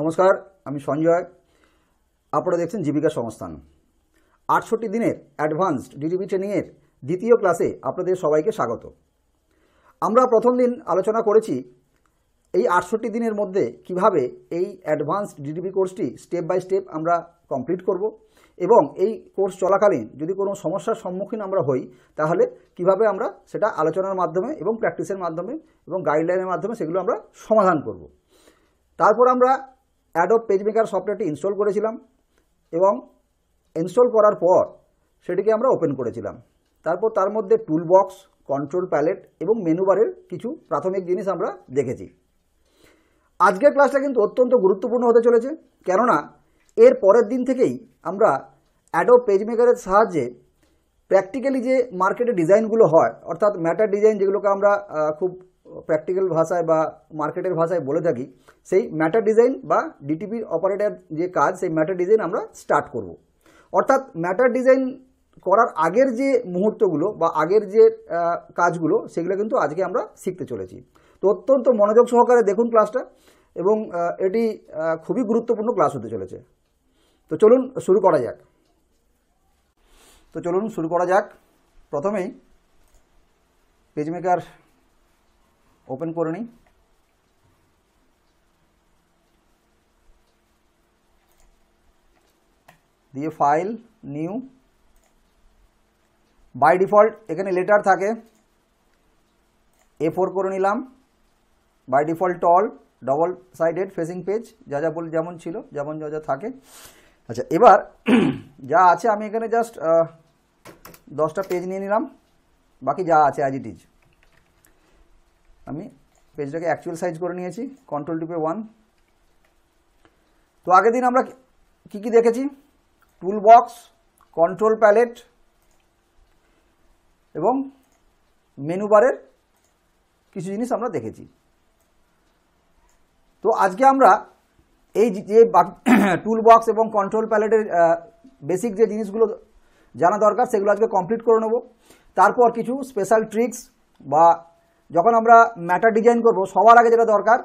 নমস্কার আমি সঞ্জয় আপনারা দেখছেন জীবিকা সংস্থান আটষট্টি দিনের অ্যাডভান্সড ডিডিবি ট্রেনিংয়ের দ্বিতীয় ক্লাসে আপনাদের সবাইকে স্বাগত আমরা প্রথম দিন আলোচনা করেছি এই আটষট্টি দিনের মধ্যে কিভাবে এই অ্যাডভান্সড ডিডিবি কোর্সটি স্টেপ বাই স্টেপ আমরা কমপ্লিট করব এবং এই কোর্স চলাকালীন যদি কোনো সমস্যার সম্মুখীন আমরা হই তাহলে কিভাবে আমরা সেটা আলোচনার মাধ্যমে এবং প্র্যাকটিসের মাধ্যমে এবং গাইডলাইনের মাধ্যমে সেগুলো আমরা সমাধান করব তারপর আমরা পেজ মেকার সফটওয়্যারটি ইনস্টল করেছিলাম এবং ইনস্টল করার পর সেটিকে আমরা ওপেন করেছিলাম তারপর তার মধ্যে টুল বক্স কন্ট্রোল প্যালেট এবং মেনুবারের কিছু প্রাথমিক জিনিস আমরা দেখেছি আজকের ক্লাসটা কিন্তু অত্যন্ত গুরুত্বপূর্ণ হতে চলেছে কেননা এর পরের দিন থেকেই আমরা পেজ মেকারের সাহায্যে প্র্যাকটিক্যালি যে মার্কেটে ডিজাইনগুলো হয় অর্থাৎ ম্যাটার ডিজাইন যেগুলোকে আমরা খুব প্র্যাকটিক্যাল ভাষায় বা মার্কেটের ভাষায় বলে থাকি সেই ম্যাটার ডিজাইন বা ডিটিপির অপারেটার যে কাজ সেই ম্যাটার ডিজাইন আমরা স্টার্ট করব। অর্থাৎ ম্যাটার ডিজাইন করার আগের যে মুহূর্তগুলো বা আগের যে কাজগুলো সেগুলো কিন্তু আজকে আমরা শিখতে চলেছি তো অত্যন্ত মনোযোগ সহকারে দেখুন ক্লাসটা এবং এটি খুবই গুরুত্বপূর্ণ ক্লাস হতে চলেছে তো চলুন শুরু করা যাক তো চলুন শুরু করা যাক প্রথমেই পেজমেকার ওপেন করে নিই দিয়ে ফাইল নিউ বাই ডিফল্ট এখানে লেটার থাকে এ ফোর করে নিলাম by default tall double sided facing page যা যা বল যেমন ছিল যেমন যা যা থাকে আচ্ছা এবার যা আছে আমি এখানে জাস্ট দশটা পেজ নিয়ে নিলাম বাকি যা আছে অ্যাজ ইট ইজ আমি পেজটাকে অ্যাকচুয়াল সাইজ করে নিয়েছি কন্ট্রোল টিপে ওয়ান তো আগের দিন আমরা কি কি দেখেছি টুল বক্স কন্ট্রোল প্যালেট এবং মেনু বারের কিছু জিনিস আমরা দেখেছি তো আজকে আমরা এই যে টুল বক্স এবং কন্ট্রোল প্যালেটের বেসিক যে জিনিসগুলো জানা দরকার সেগুলো আজকে কমপ্লিট করে নেব তারপর কিছু স্পেশাল ট্রিক্স বা যখন আমরা ম্যাটার ডিজাইন করব সবার আগে যেটা দরকার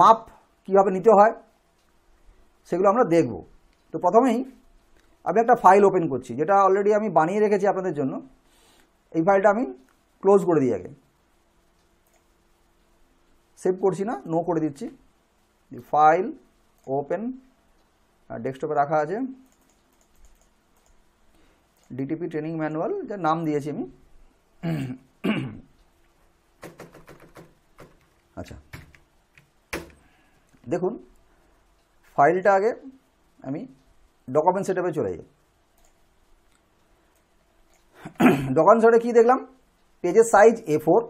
মাপ কীভাবে নিতে হয় সেগুলো আমরা দেখব তো প্রথমেই আমি একটা ফাইল ওপেন করছি যেটা অলরেডি আমি বানিয়ে রেখেছি আপনাদের জন্য এই ফাইলটা আমি ক্লোজ করে দিই আগে সেভ করছি না নো করে দিচ্ছি ফাইল ওপেন ডেস্কটপে রাখা আছে ডিটিপি ট্রেনিং ম্যানুয়াল যার নাম দিয়েছি আমি আচ্ছা দেখুন ফাইলটা আগে আমি ডকুমেন্ট সেটআপে চলে যাই ডকুমেন্ট সেটে কী দেখলাম পেজের size A four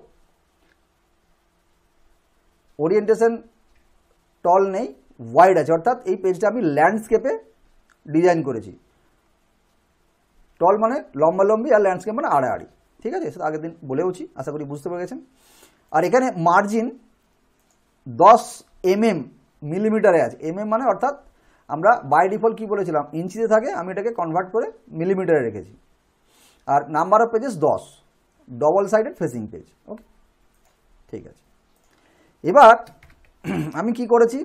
orientation tall নেই ওয়াইড আছে অর্থাৎ এই পেজটা আমি ল্যান্ডস্কেপে ডিজাইন করেছি টল মানে লম্বা লম্বি আর ল্যান্ডস্কেপ মানে আড়াআড়ি ঠিক আছে সেটা আগের দিন বলেওছি আশা করি বুঝতে পেরে গেছেন আর এখানে মার্জিন দশ mm এমএম মিলিমিটারে আছে এমএম mm মানে অর্থাৎ আমরা বাই ডিফল্ট কী বলেছিলাম ইঞ্চিতে থাকে আমি এটাকে কনভার্ট করে মিলিমিটারে রেখেছি আর নাম্বার অফ পেজেস দশ double sided facing page okay ঠিক আছে এবার আমি কি করেছি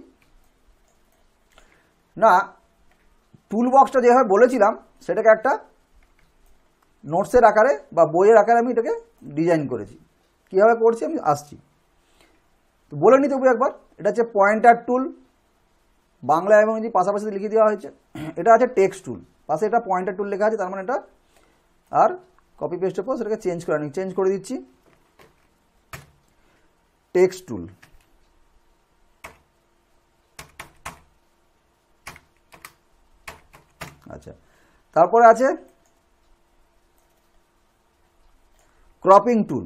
না টুল বক্সটা যেভাবে বলেছিলাম সেটাকে একটা নোটসের আকারে বা বইয়ের আকারে আমি এটাকে ডিজাইন করেছি কীভাবে করছি আমি আসছি তো বলে নিতে হবে একবার এটা হচ্ছে পয়েন্টার টুল বাংলা এবং ইংরেজি পাশাপাশি লিখে দেওয়া হয়েছে এটা আছে টেক্সট টুল পাশে এটা পয়েন্টার টুল লেখা আছে তার মানে এটা আর কপি পেস্টের পর সেটাকে চেঞ্জ করে চেঞ্জ করে দিচ্ছি টেক্সট টুল আচ্ছা তারপরে আছে cropping tool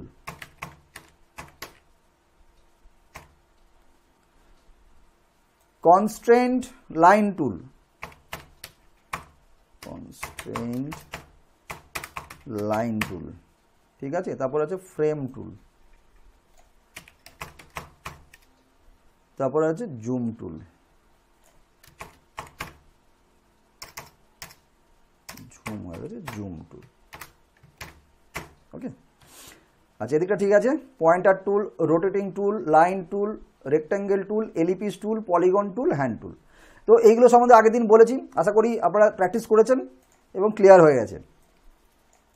constraint line tool constraint line tool ঠিক আছে তারপর আছে ফ্রেম টুল তারপর আছে জুম টুল জুম আর গেছে জুম টুল ওকে আচ্ছা এদিকটা ঠিক আছে pointer tool rotating tool line tool rectangle tool ellipse tool polygon tool hand tool তো এইগুলো সম্বন্ধে আগের দিন বলেছি আশা করি আপনারা প্র্যাকটিস করেছেন এবং ক্লিয়ার হয়ে গেছে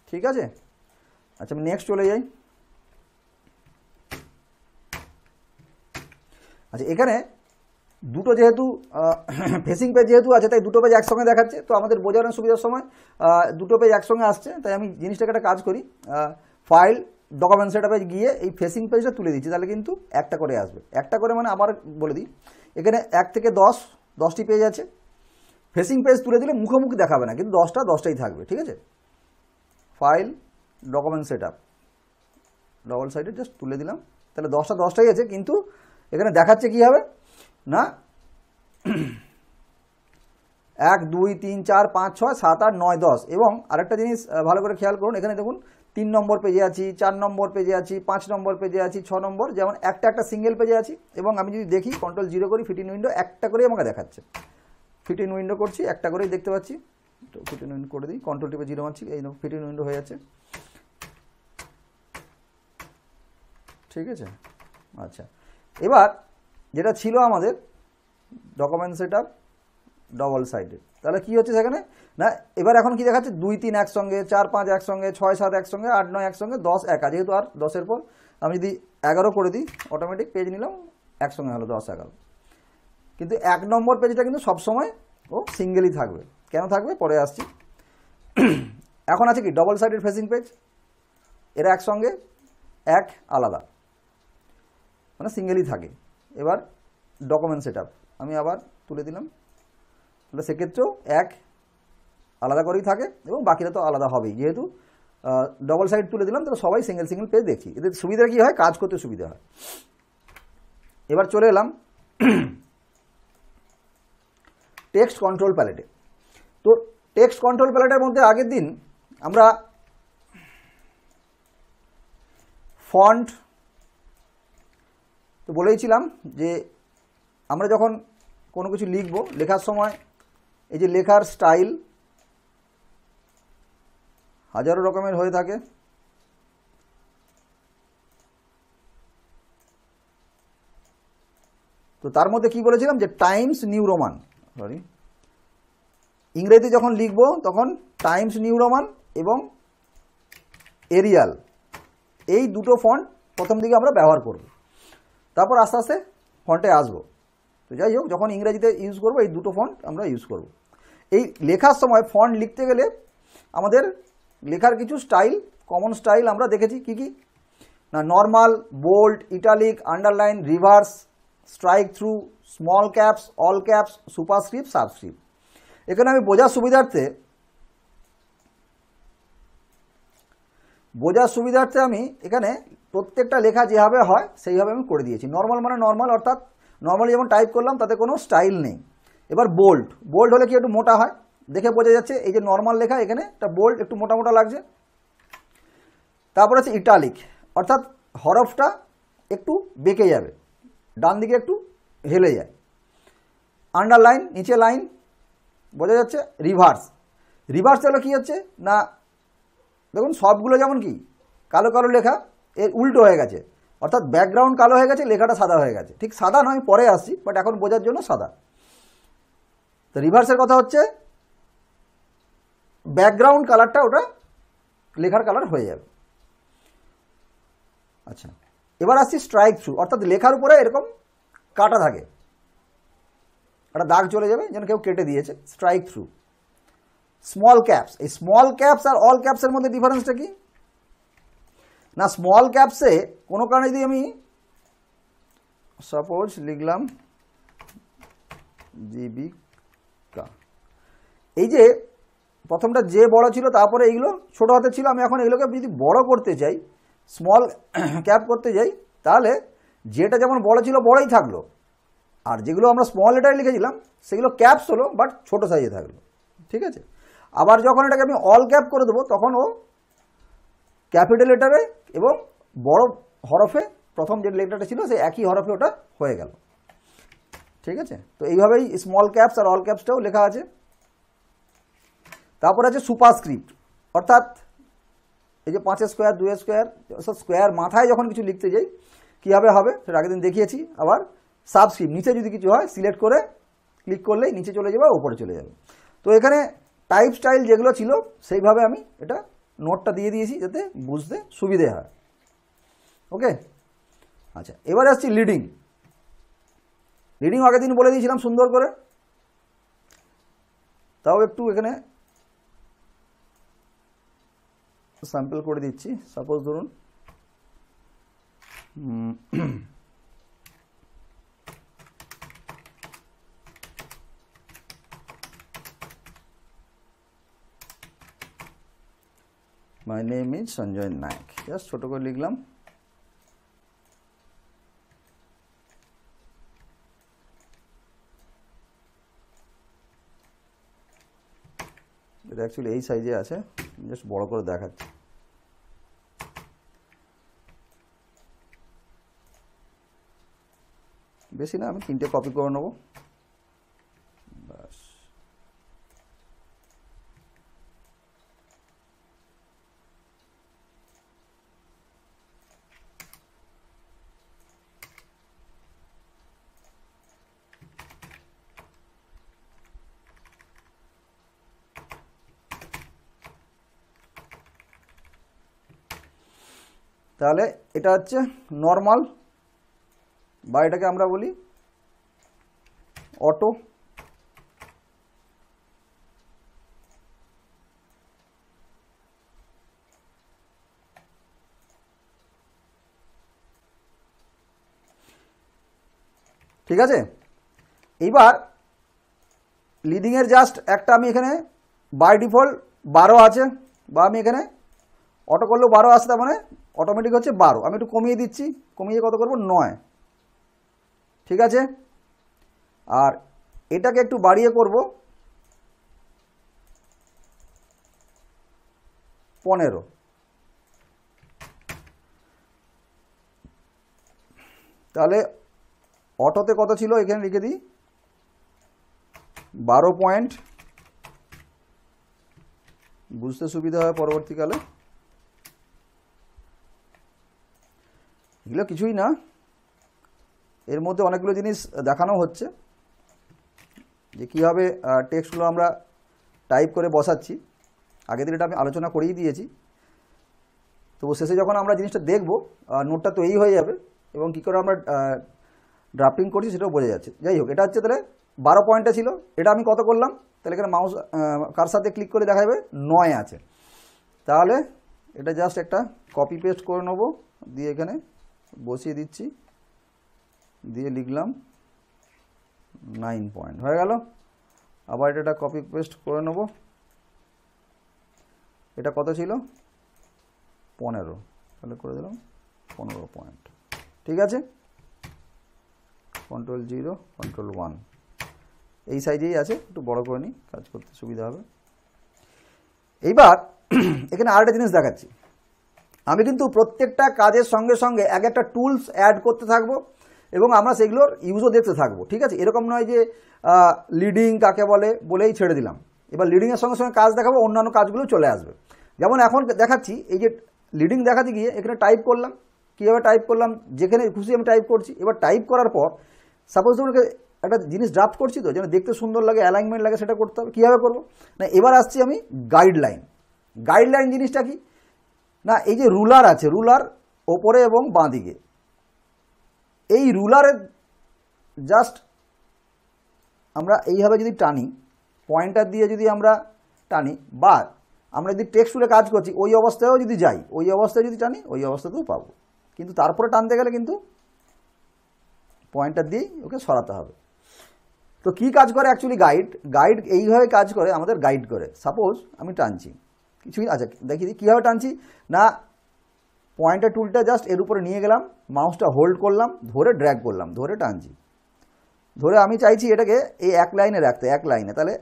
ঠিক আছে আচ্ছা আমি নেক্সট চলে যাই আচ্ছা এখানে দুটো যেহেতু ফেসিং পেজ যেহেতু আছে তাই দুটো পেজ একসঙ্গে দেখাচ্ছে তো আমাদের বোঝানোর সুবিধার সময় দুটো পেজ একসঙ্গে আসছে তাই আমি জিনিসটাকে একটা কাজ করি ফাইল ডকুমেন্ট সেটআপে গিয়ে এই ফেসিং পেজটা তুলে দিচ্ছি তাহলে কিন্তু একটা করে আসবে একটা করে মানে আবার বলে দিই এখানে এক থেকে দশ দশটি পেজ আছে ফেসিং পেজ তুলে দিলে মুখোমুখি দেখাবে না কিন্তু দশটা দশটাই থাকবে ঠিক আছে file document set up double সাইডে জাস্ট তুলে দিলাম তাহলে দশটা দশটাই আছে কিন্তু এখানে দেখাচ্ছে কি হবে না এক দুই তিন চার পাঁচ ছয় সাত আট নয় দশ এবং আরেকটা জিনিস ভালো করে খেয়াল করুন এখানে দেখুন তিন নম্বর পেজে আছি চার নম্বর পেজে আছি পাঁচ নম্বর পেজে আছি ছ নম্বর যেমন একটা একটা সিঙ্গেল পেজে আছি এবং আমি যদি দেখি কন্ট্রোল জিরো করি ফিটিন উইন্ডো একটা করেই আমাকে দেখাচ্ছে ফিটিন উইন্ডো করছি একটা করেই দেখতে পাচ্ছি তো ফিটিন উইন্ডো করে দিই কন্ট্রোল টিপে জিরো মারছি এই ফিটিন উইন্ডো হয়ে যাচ্ছে ঠিক আছে আচ্ছা এবার যেটা ছিল আমাদের ডকুমেন্ট সেট ডবল সাইডেড তাহলে কি হচ্ছে সেখানে না এবার এখন কি দেখাচ্ছে দুই তিন একসঙ্গে চার পাঁচ একসঙ্গে ছয় সাত একসঙ্গে আট নয় একসঙ্গে দশ একা যেহেতু আর দশের পর আমি যদি এগারো করে দিই অটোমেটিক পেজ নিলাম একসঙ্গে হলো দশ এগারো কিন্তু এক নম্বর পেজটা কিন্তু সবসময় ও সিঙ্গেলই থাকবে কেন থাকবে পরে আসছি এখন আছে কি ডবল সাইডেড ফেসিং পেজ এরা একসঙ্গে এক আলাদা মানে সিঙ্গেলই থাকে এবার ডকুমেন্ট সেট আমি আবার তুলে দিলাম তাহলে সেক্ষেত্রেও এক আলাদা করেই থাকে এবং বাকিরা তো আলাদা হবেই যেহেতু ডবল সাইড তুলে দিলাম তাহলে সবাই সিঙ্গেল সিঙ্গেল পেজ দেখি এদের সুবিধা কী হয় কাজ করতে সুবিধা হয় এবার চলে এলাম টেক্সট কন্ট্রোল প্যালেটে তো টেক্সট কন্ট্রোল প্যালেটের মধ্যে আগের দিন আমরা ফন্ট তো বলেইছিলাম যে আমরা যখন কোনো কিছু লিখবো লেখার সময় এই যে লেখার স্টাইল হাজারো রকমের হয়ে থাকে তো তার মধ্যে কি বলেছিলাম যে টাইমস নিউ রোমান সরি ইংরেজিতে যখন লিখব তখন টাইমস নিউ রোমান এবং এরিয়াল এই দুটো ফন্ট প্রথম দিকে আমরা ব্যবহার করব তারপর আস্তে আস্তে ফন্টে আসবো তো যাই হোক যখন ইংরেজিতে ইউজ করবো এই দুটো ফন্ট আমরা ইউজ করবো এই লেখার সময় ফন্ট লিখতে গেলে আমাদের লেখার কিছু স্টাইল কমন স্টাইল আমরা দেখেছি কি কি না normal bold italic underline reverse strike through small caps all caps superscript subscript এখানে আমি বোঝার সুবিধার্থে বোঝার সুবিধার্থে আমি এখানে প্রত্যেকটা লেখা যেভাবে হয় সেইভাবে আমি করে দিয়েছি নর্মাল মানে নর্মাল অর্থাৎ নর্মালি যেমন টাইপ করলাম তাতে কোনো স্টাইল নেই এবার বোল্ড বোল্ড হলে কি একটু মোটা হয় দেখে বোঝা যাচ্ছে এই যে নর্মাল লেখা এখানে এটা বোল্ড একটু মোটা মোটা লাগছে তারপর আছে ইটালিক অর্থাৎ হরফটা একটু বেঁকে যাবে ডান দিকে একটু হেলে যায় আন্ডারলাইন নিচে লাইন বোঝা যাচ্ছে রিভার্স রিভার্স হলো কী হচ্ছে না দেখুন সবগুলো যেমন কি কালো কালো লেখা এর উল্টো হয়ে গেছে অর্থাৎ ব্যাকগ্রাউন্ড কালো হয়ে গেছে লেখাটা সাদা হয়ে গেছে ঠিক সাদা নয় পরে আসছি বাট এখন বোঝার জন্য সাদা তো রিভার্সের কথা হচ্ছে ব্যাকগ্রাউন্ড কালারটা ওটা লেখার কালার হয়ে যাবে আচ্ছা এবার আসছি স্ট্রাইক থ্রু অর্থাৎ লেখার উপরে এরকম কাটা থাকে একটা দাগ চলে যাবে যেন কেউ কেটে দিয়েছে স্ট্রাইক থ্রু স্মল ক্যাপস এই স্মল ক্যাপস আর অল ক্যাপসের মধ্যে ডিফারেন্সটা কি না স্মল ক্যাপসে কোনো কারণে যদি আমি সাপোজ লিখলাম জিবি এই যে প্রথমটা যে বড় ছিল তারপরে এইগুলো ছোট হাতে ছিল আমি এখন এগুলোকে যদি বড় করতে চাই স্মল ক্যাপ করতে যাই তাহলে যেটা যেমন বড় ছিল বড়ই থাকলো আর যেগুলো আমরা স্মল লেটারে লিখেছিলাম সেগুলো ক্যাপস হলো বাট ছোট সাইজে থাকলো ঠিক আছে আবার যখন এটাকে আমি অল ক্যাপ করে দেবো তখন ও ক্যাপিটাল লেটারে এবং বড় হরফে প্রথম যে লেটারটা ছিল সেই একই হরফে ওটা হয়ে গেল ঠিক আছে তো এইভাবেই স্মল ক্যাপস আর অল ক্যাপসটাও লেখা আছে তারপর আছে সুপারস্ক্রিপ্ট অর্থাৎ এই যে পাঁচের স্কোয়ার দুয়ের স্কোয়ার সব স্কোয়ার মাথায় যখন কিছু লিখতে যাই কীভাবে হবে সেটা আগের দিন দেখিয়েছি আবার সাবস্ক্রিপ্ট নিচে যদি কিছু হয় সিলেক্ট করে ক্লিক করলেই নিচে চলে যাবে ওপরে চলে যাবে তো এখানে টাইপ স্টাইল যেগুলো ছিল সেইভাবে আমি এটা নোটটা দিয়ে দিয়েছি যাতে বুঝতে সুবিধে হয় ওকে আচ্ছা এবার আসছি লিডিং লিডিং আগের দিন বলে দিয়েছিলাম সুন্দর করে তাও একটু এখানে স্যাম্পল করে দিচ্ছি সাপোজ ধরুন my name is Sanjay Nayak just ছোটো করে লিখলাম এটা অ্যাকচুয়ালি এই সাইজে আছে জাস্ট বড় করে দেখাচ্ছি বেশি না আমি তিনটে কপি করে নেবো তাহলে এটা হচ্ছে নর্মাল বা এটাকে আমরা বলি অটো ঠিক আছে এইবার লিডিংয়ের জাস্ট একটা আমি এখানে বাই ডিফল্ট বারো আছে বা আমি এখানে অটো করলেও বারো আসে তার মানে অটোমেটিক হচ্ছে বারো আমি একটু কমিয়ে দিচ্ছি কমিয়ে কত করব নয় ঠিক আছে আর এটাকে একটু বাড়িয়ে করব পনেরো তাহলে অটোতে কত ছিল এখানে লিখে দিই বারো পয়েন্ট বুঝতে সুবিধা হয় পরবর্তীকালে এগুলো কিছুই না এর মধ্যে অনেকগুলো জিনিস দেখানো হচ্ছে যে কীভাবে টেক্সটগুলো আমরা টাইপ করে বসাচ্ছি আগে দিন এটা আমি আলোচনা করেই দিয়েছি তো শেষে যখন আমরা জিনিসটা দেখব নোটটা তৈরি হয়ে যাবে এবং কী করে আমরা ড্রাফটিং করছি সেটাও বোঝা যাচ্ছে যাই হোক এটা হচ্ছে তাহলে বারো পয়েন্টটা ছিল এটা আমি কত করলাম তাহলে এখানে মাউস কার সাথে ক্লিক করে দেখা যাবে নয় আছে তাহলে এটা জাস্ট একটা কপি পেস্ট করে নেবো দিয়ে এখানে বসিয়ে দিচ্ছি দিয়ে লিখলাম নাইন পয়েন্ট হয়ে গেল আবার এটা কপি পেস্ট করে নেব এটা কত ছিল পনেরো তাহলে করে দিলাম পনেরো পয়েন্ট ঠিক আছে কন্ট্রোল জিরো কন্ট্রোল ওয়ান এই সাইজেই আছে একটু বড় করে নিই কাজ করতে সুবিধা হবে এইবার এখানে আরেকটা জিনিস দেখাচ্ছি আমি কিন্তু প্রত্যেকটা কাজের সঙ্গে সঙ্গে এক একটা টুলস অ্যাড করতে থাকবো এবং আমরা সেগুলোর ইউজও দেখতে থাকবো ঠিক আছে এরকম নয় যে লিডিং কাকে বলে বলেই ছেড়ে দিলাম এবার লিডিংয়ের সঙ্গে সঙ্গে কাজ দেখাবো অন্যান্য কাজগুলো চলে আসবে যেমন এখন দেখাচ্ছি এই যে লিডিং দেখাতে গিয়ে এখানে টাইপ করলাম কীভাবে টাইপ করলাম যেখানে খুশি আমি টাইপ করছি এবার টাইপ করার পর সাপোজ তোমাকে একটা জিনিস ড্রাফট করছি তো যেন দেখতে সুন্দর লাগে অ্যালাইনমেন্ট লাগে সেটা করতে হবে কীভাবে করবো না এবার আসছি আমি গাইডলাইন গাইডলাইন জিনিসটা কী না এই যে রুলার আছে রুলার ওপরে এবং বাঁদিকে এই রুলারের জাস্ট আমরা এইভাবে যদি টানি পয়েন্টার দিয়ে যদি আমরা টানি বা আমরা যদি টেক্সটুলে কাজ করছি ওই অবস্থায়ও যদি যাই ওই অবস্থায় যদি টানি ওই অবস্থাতেও পাবো কিন্তু তারপরে টানতে গেলে কিন্তু পয়েন্টার দিয়েই ওকে সরাতে হবে তো কি কাজ করে অ্যাকচুয়ালি গাইড গাইড এইভাবে কাজ করে আমাদের গাইড করে সাপোজ আমি টানছি কিছুই আচ্ছা দেখি কীভাবে টানছি না পয়েন্টার টুলটা জাস্ট এর উপরে নিয়ে গেলাম মাউসটা হোল্ড করলাম ধরে ড্র্যাগ করলাম ধরে টানছি ধরে আমি চাইছি এটাকে এই এক লাইনে রাখতে এক লাইনে তাহলে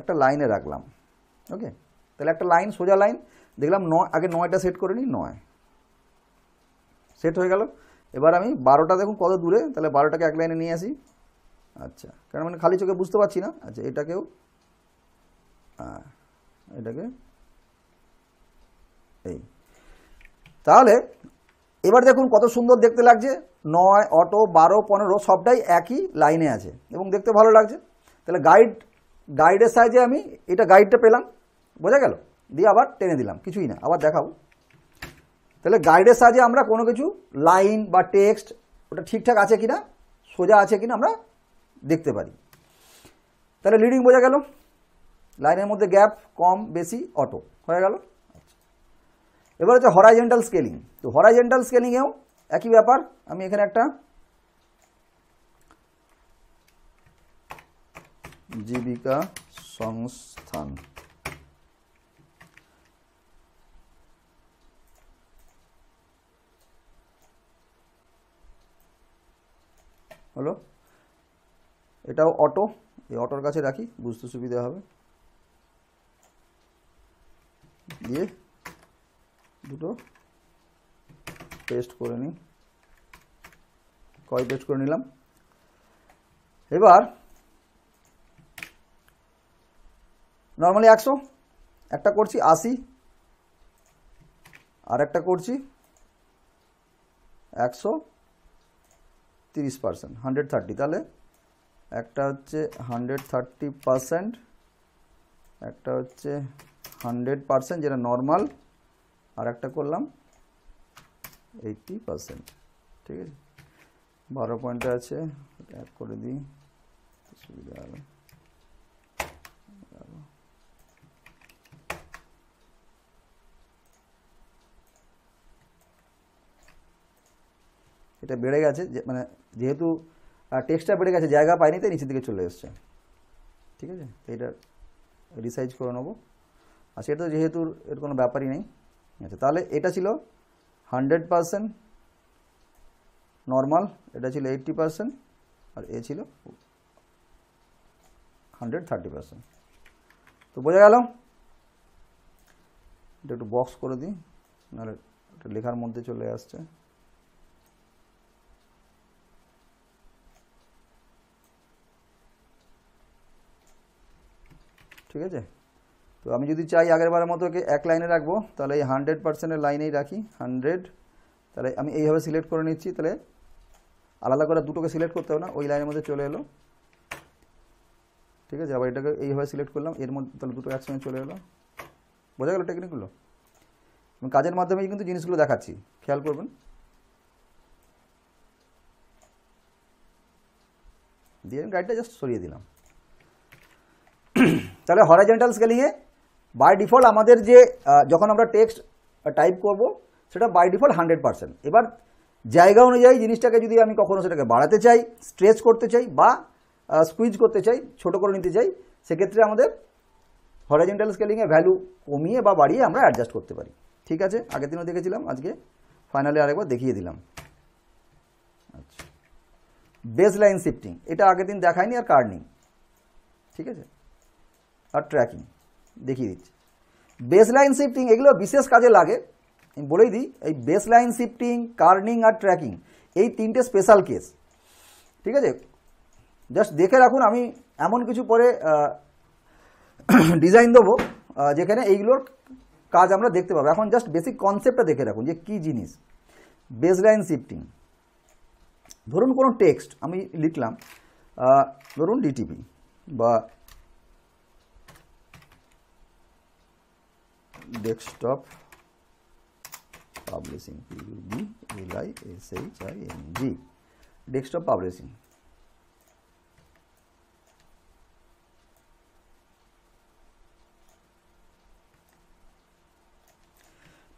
একটা লাইনে রাখলাম ওকে তাহলে একটা লাইন সোজা লাইন দেখলাম নয় আগে নয়টা সেট করে নিই নয় সেট হয়ে গেল এবার আমি বারোটা দেখুন কত দূরে তাহলে বারোটাকে এক লাইনে নিয়ে আসি আচ্ছা কেন মানে খালি চোখে বুঝতে পারছি না আচ্ছা এটাকেও হ্যাঁ এটাকে এই তাহলে এবার দেখুন কত সুন্দর দেখতে লাগছে নয় অটো বারো পনেরো সবটাই একই লাইনে আছে এবং দেখতে ভালো লাগছে তাহলে গাইড গাইডের সাইজে আমি এটা গাইডটা পেলাম বোঝা গেল দিয়ে আবার টেনে দিলাম কিছুই না আবার দেখাবো তাহলে গাইডের সাহায্যে আমরা কোনো কিছু লাইন বা টেক্সট ওটা ঠিকঠাক আছে কি না সোজা আছে কি না আমরা দেখতে পারি তাহলে লিডিং বোঝা গেল লাইনের মধ্যে গ্যাপ কম বেশি অটো হয়ে গেল এবার হচ্ছে হরাইজেন্টাল স্কেলিং তো হরাইজেন্টাল স্কেলিংয়েও একই ব্যাপার আমি এখানে একটা জীবিকা সংস্থান হলো এটাও অটো এই অটোর কাছে রাখি বুঝতে সুবিধা হবে দিয়ে দুটো পেস্ট করে নিই কয় পেস্ট করে নিলাম এবার নর্মালি একশো একটা করছি আশি আর একটা করছি একশো তিরিশ পার্সেন্ট হান্ড্রেড থার্টি তাহলে একটা হচ্ছে হান্ড্রেড থার্টি পার্সেন্ট একটা হচ্ছে হান্ড্রেড পার্সেন্ট যেটা নর্মাল আর একটা করলাম এইটটি পারসেন্ট ঠিক আছে বারো পয়েন্ট আছে অ্যাড করে দিই সুবিধা হবে এটা বেড়ে গেছে মানে যেহেতু টেক্সটা বেড়ে গেছে জায়গা পায়নি তাই নিচের দিকে চলে এসছে ঠিক আছে তো এটা রিসাইজ করে নেবো আর সেটা যেহেতু এর কোনো ব্যাপারই নেই আচ্ছা তাহলে এটা ছিল হান্ড্রেড পারসেন্ট নর্মাল এটা ছিল এইট্টি পারসেন্ট আর এ ছিল হান্ড্রেড থার্টি পারসেন্ট তো বোঝা গেল এটা একটু বক্স করে দিই নাহলে এটা লেখার মধ্যে চলে আসছে ঠিক আছে তো আমি যদি চাই আগেরবারের মতো এক লাইনে রাখবো তাহলে এই হান্ড্রেড পার্সেন্টের লাইনেই রাখি হান্ড্রেড তাহলে আমি এইভাবে সিলেক্ট করে নিচ্ছি তাহলে আলাদা করে দুটোকে সিলেক্ট করতে হবে না ওই লাইনের মধ্যে চলে এলো ঠিক আছে আবার এটাকে এইভাবে সিলেক্ট করলাম এর মধ্যে তাহলে দুটো একসঙ্গে চলে এলো বোঝা গেল টেকনিকগুলো আমি কাজের মাধ্যমেই কিন্তু জিনিসগুলো দেখাচ্ছি খেয়াল করবেন দিয়ে গাইডটা জাস্ট সরিয়ে দিলাম তাহলে হরাইজেন্টাল স্কেলিংয়ে বাই ডিফল্ট আমাদের যে যখন আমরা টেক্সট টাইপ করব সেটা বাই ডিফল্ট হান্ড্রেড পারসেন্ট এবার জায়গা অনুযায়ী জিনিসটাকে যদি আমি কখনও সেটাকে বাড়াতে চাই স্ট্রেচ করতে চাই বা স্কুইজ করতে চাই ছোট করে নিতে চাই সেক্ষেত্রে আমাদের হরাইজেন্টাল স্কেলিংয়ে ভ্যালু কমিয়ে বা বাড়িয়ে আমরা অ্যাডজাস্ট করতে পারি ঠিক আছে আগের দিনও দেখেছিলাম আজকে ফাইনালি আরেকবার দেখিয়ে দিলাম আচ্ছা বেস লাইন শিফটিং এটা আগের দিন দেখায়নি আর কার্নিং ঠিক আছে আর ট্র্যাকিং দেখিয়ে দিচ্ছি বেস লাইন শিফটিং এগুলো বিশেষ কাজে লাগে আমি বলেই দিই এই বেস লাইন শিফটিং কার্নিং আর ট্র্যাকিং এই তিনটে স্পেশাল কেস ঠিক আছে জাস্ট দেখে রাখুন আমি এমন কিছু পরে ডিজাইন দেবো যেখানে এইগুলোর কাজ আমরা দেখতে পাবো এখন জাস্ট বেসিক কনসেপ্টটা দেখে রাখুন যে কি জিনিস বেস লাইন শিফটিং ধরুন কোনো টেক্সট আমি লিখলাম ধরুন ডিটিপি বা desktop publishing P U B L I S H I N G desktop publishing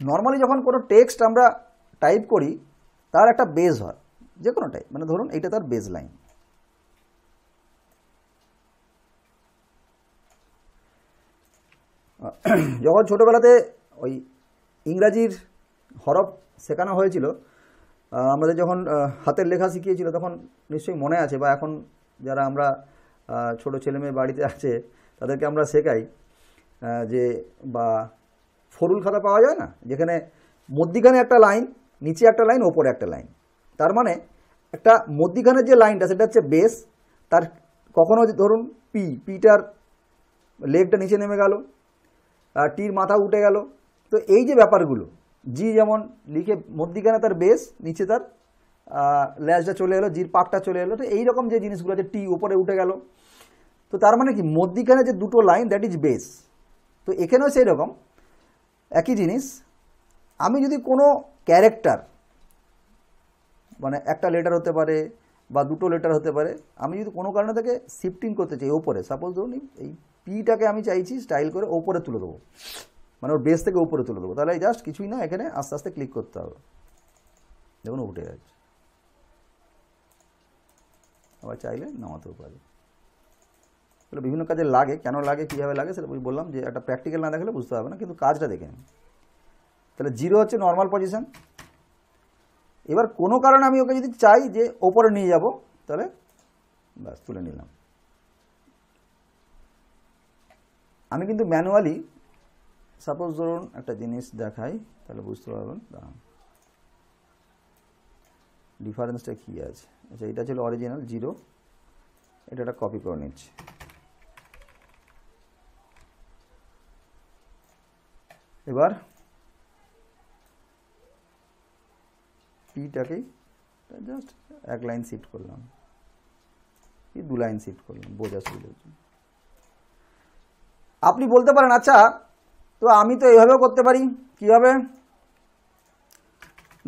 normally যখন কোনো টেক্সট আমরা টাইপ করি তার একটা বেজ হয় যে কোনো টাইপ মানে ধরুন এটা তার বেজ লাইন যখন ছোটোবেলাতে ওই ইংরাজির হরফ শেখানো হয়েছিল আমাদের যখন হাতের লেখা শিখিয়েছিল তখন নিশ্চয়ই মনে আছে বা এখন যারা আমরা ছোট ছেলেমেয়ে বাড়িতে আছে তাদেরকে আমরা শেখাই যে বা ফরুল খাতা পাওয়া যায় না যেখানে মধ্যিখানে একটা লাইন নিচে একটা লাইন ওপরে একটা লাইন তার মানে একটা মধ্যিখানের যে লাইনটা সেটা হচ্ছে বেস তার কখনো ধরুন পি পিটার লেগটা নিচে নেমে গেল টির মাথা উঠে গেল তো এই যে ব্যাপারগুলো জি যেমন লিখে মধ্যিখানে তার বেস নিচে তার ল্যাশটা চলে এলো জির পাকটা চলে এলো তো এইরকম যে জিনিসগুলো আছে টি উপরে উঠে গেল তো তার মানে কি মধ্যিখানে যে দুটো লাইন দ্যাট ইজ বেস তো এখানেও সেই রকম একই জিনিস আমি যদি কোনো ক্যারেক্টার মানে একটা লেটার হতে পারে বা দুটো লেটার হতে পারে আমি যদি কোনো কারণে তাকে শিফটিং করতে চাই ওপরে সাপোজ ধরুন এই পিটাকে আমি চাইছি স্টাইল করে ওপরে তুলে দেবো মানে ওর বেস থেকে উপরে তুলে দেবো তাহলে জাস্ট কিছুই না এখানে আস্তে আস্তে ক্লিক করতে হবে দেখুন উঠে যাচ্ছে আবার চাইলে নামাতেও পারে তাহলে বিভিন্ন কাজে লাগে কেন লাগে কীভাবে লাগে সেটা আমি বললাম যে একটা প্র্যাকটিক্যাল না দেখলে বুঝতে হবে না কিন্তু কাজটা দেখে নিন তাহলে জিরো হচ্ছে নর্মাল পজিশান এবার কোনো কারণে আমি ওকে যদি চাই যে ওপরে নিয়ে যাব তাহলে ব্যাস তুলে নিলাম আমি কিন্তু ম্যানুয়ালি সাপোজ ধরুন একটা জিনিস দেখাই তাহলে বুঝতে পারবেন ডিফারেন্সটা কী আছে আচ্ছা এটা ছিল অরিজিনাল জিরো এটা একটা কপি করে নিচ্ছি এবার পিটাকেই জাস্ট এক লাইন শিফট করলাম কি দু লাইন শিফট করলাম বোঝা সুবিধার জন্য আপনি বলতে পারেন আচ্ছা তো আমি তো এইভাবেও করতে পারি কীভাবে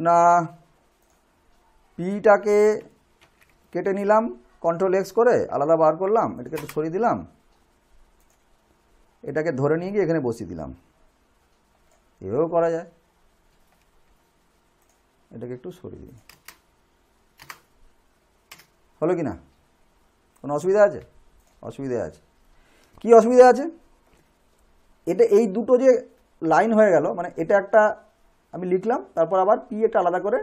না পিটাকে কেটে নিলাম কন্ট্রোল এক্স করে আলাদা বার করলাম এটাকে একটু সরিয়ে দিলাম এটাকে ধরে নিয়ে গিয়ে এখানে বসিয়ে দিলাম এভাবেও করা যায় এটাকে একটু সরিয়ে দিই হলো কি না কোনো অসুবিধা আছে অসুবিধা আছে কি অসুবিধা আছে এটা এই দুটো যে লাইন হয়ে গেল মানে এটা একটা আমি লিখলাম তারপর আবার পি একটা আলাদা করে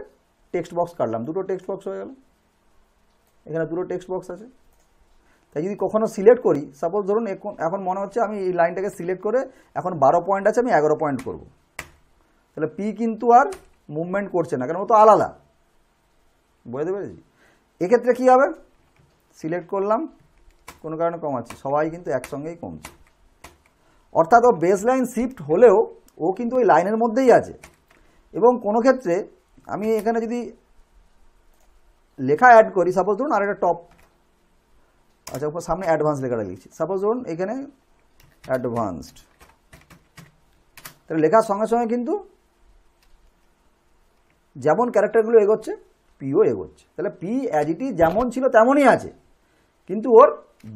টেক্সট বক্স কাটলাম দুটো টেক্সট বক্স হয়ে গেল এখানে দুটো টেক্সট বক্স আছে তাই যদি কখনও সিলেক্ট করি সাপোজ ধরুন এখন এখন মনে হচ্ছে আমি এই লাইনটাকে সিলেক্ট করে এখন বারো পয়েন্ট আছে আমি এগারো পয়েন্ট করব তাহলে পি কিন্তু আর মুভমেন্ট করছে না কেন ও তো আলাদা বুঝতে পেরেছি এক্ষেত্রে কী হবে সিলেক্ট করলাম কোনো কারণে আছে সবাই কিন্তু একসঙ্গেই কমছে অর্থাৎ ও বেস লাইন শিফট হলেও ও কিন্তু ওই লাইনের মধ্যেই আছে এবং কোনো ক্ষেত্রে আমি এখানে যদি লেখা অ্যাড করি সাপোজ ধরুন আর একটা টপ আচ্ছা সামনে অ্যাডভান্স লেখাটা লিখছি সাপোজ ধরুন এখানে অ্যাডভান্সড তাহলে লেখার সঙ্গে সঙ্গে কিন্তু যেমন ক্যারেক্টারগুলো এগোচ্ছে পিও এগোচ্ছে তাহলে পি অ্যাজিটি যেমন ছিল তেমনই আছে কিন্তু ওর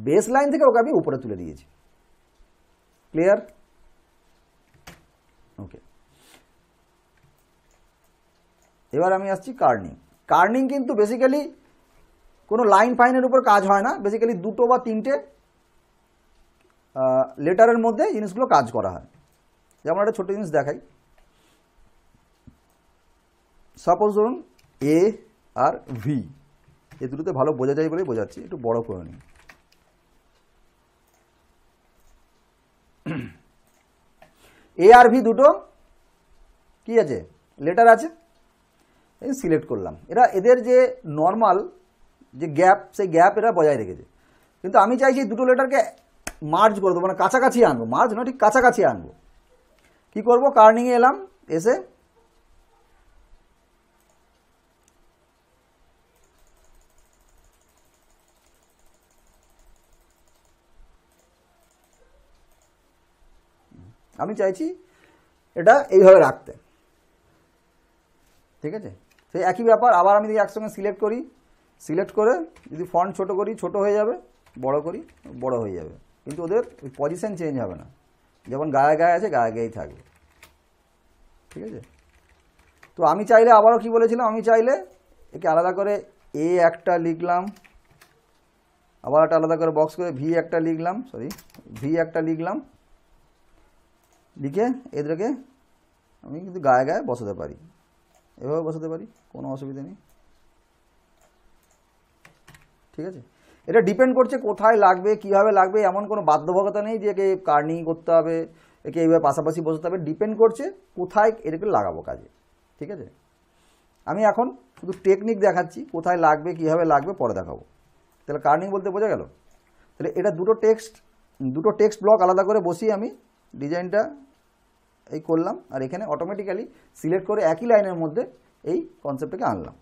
বেস লাইন থেকে ওকে আমি উপরে তুলে দিয়েছি clear ওকে এবার আমি আসছি কার্নিং কার্নিং কিন্তু বেসিক্যালি কোনো লাইন ফাইনের উপর কাজ হয় না বেসিক্যালি দুটো বা তিনটে লেটারের মধ্যে জিনিসগুলো কাজ করা হয় যেমন একটা ছোটো জিনিস দেখাই সাপোজ ধরুন এ আর ভি এ দুটোতে ভালো বোঝা যায় বলেই বোঝাচ্ছি একটু বড় করে নিই এ আর ভি দুটো কি আছে লেটার আছে এই সিলেক্ট করলাম এরা এদের যে নর্মাল যে গ্যাপ সেই গ্যাপ এরা বজায় রেখেছে কিন্তু আমি চাইছি দুটো লেটারকে মার্জ করে দেবো মানে কাছাকাছি আনবো মার্জ না ঠিক কাছাকাছি আনবো কী করবো কার্নিংয়ে এলাম এসে আমি চাইছি এটা এইভাবে রাখতে ঠিক আছে সেই একই ব্যাপার আবার আমি যদি একসঙ্গে সিলেক্ট করি সিলেক্ট করে যদি ফন্ট ছোট করি ছোট হয়ে যাবে বড় করি বড় হয়ে যাবে কিন্তু ওদের পজিশন চেঞ্জ হবে না যেমন গায়ে গায়ে আছে গায়ে গায়েই থাকবে ঠিক আছে তো আমি চাইলে আবারও কি বলেছিলাম আমি চাইলে একে আলাদা করে এ একটা লিখলাম আবার একটা আলাদা করে বক্স করে ভি একটা লিখলাম সরি ভি একটা লিখলাম লিখে এদেরকে আমি কিন্তু গায়ে গায়ে বসাতে পারি এভাবে বসাতে পারি কোনো অসুবিধা নেই ঠিক আছে এটা ডিপেন্ড করছে কোথায় লাগবে কিভাবে লাগবে এমন কোনো বাধ্যবাধকতা নেই যে একে কার্নিং করতে হবে একে এইভাবে পাশাপাশি বসাতে হবে ডিপেন্ড করছে কোথায় এটাকে লাগাবো কাজে ঠিক আছে আমি এখন শুধু টেকনিক দেখাচ্ছি কোথায় লাগবে কিভাবে লাগবে পরে দেখাবো তাহলে কার্নিং বলতে বোঝা গেল তাহলে এটা দুটো টেক্সট দুটো টেক্সট ব্লক আলাদা করে বসি আমি ডিজাইনটা এই করলাম আর এখানে অটোমেটিক্যালি সিলেক্ট করে একই লাইনের মধ্যে এই কনসেপ্টটাকে আনলাম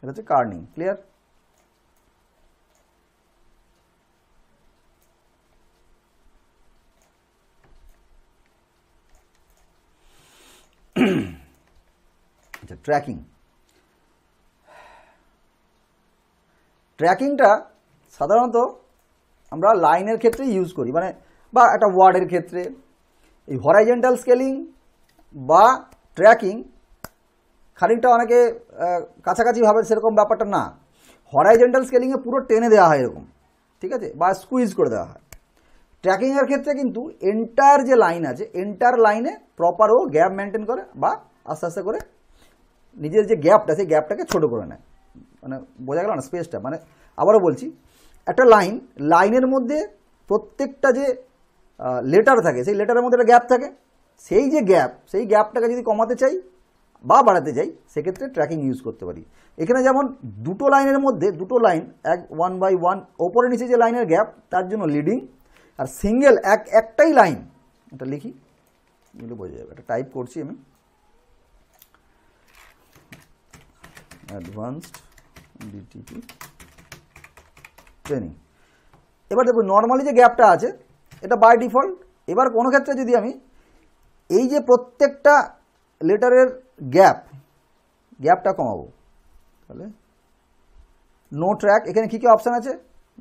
এটা হচ্ছে কার্নিং ক্লিয়ার আচ্ছা ট্র্যাকিং ট্র্যাকিংটা সাধারণত আমরা লাইনের ক্ষেত্রে ইউজ করি মানে বা একটা ওয়ার্ডের ক্ষেত্রে এই হরাইজেন্টাল স্কেলিং বা ট্র্যাকিং খানিকটা অনেকে কাছাকাছি ভাবে সেরকম ব্যাপারটা না হরাইজেন্টাল স্কেলিংয়ে পুরো টেনে দেওয়া হয় এরকম ঠিক আছে বা স্কুইজ করে দেওয়া হয় ট্র্যাকিংয়ের ক্ষেত্রে কিন্তু এন্টার যে লাইন আছে এন্টার লাইনে প্রপার ও গ্যাপ মেনটেন করে বা আস্তে আস্তে করে নিজের যে গ্যাপটা সেই গ্যাপটাকে ছোটো করে নেয় মানে বোঝা গেল না স্পেসটা মানে আবারও বলছি একটা লাইন লাইনের মধ্যে প্রত্যেকটা যে লেটার থাকে সেই লেটারের মধ্যে একটা গ্যাপ থাকে সেই যে গ্যাপ সেই গ্যাপটাকে যদি কমাতে চাই বা বাড়াতে চাই সেক্ষেত্রে ট্র্যাকিং ইউজ করতে পারি এখানে যেমন দুটো লাইনের মধ্যে দুটো লাইন এক ওয়ান বাই ওয়ান ওপরে নিচে যে লাইনের গ্যাপ তার জন্য লিডিং আর সিঙ্গেল এক একটাই লাইন এটা লিখি এগুলো বোঝা যাবে এটা টাইপ করছি আমি অ্যাডভান্সড ডিটিপি ট্রেনিং এবার দেখুন নর্মালি যে গ্যাপটা আছে এটা বাই ডিফল্ট এবার কোনো ক্ষেত্রে যদি আমি এই যে প্রত্যেকটা লেটারের গ্যাপ গ্যাপটা কমাবো তাহলে নো ট্র্যাক এখানে কী কী অপশান আছে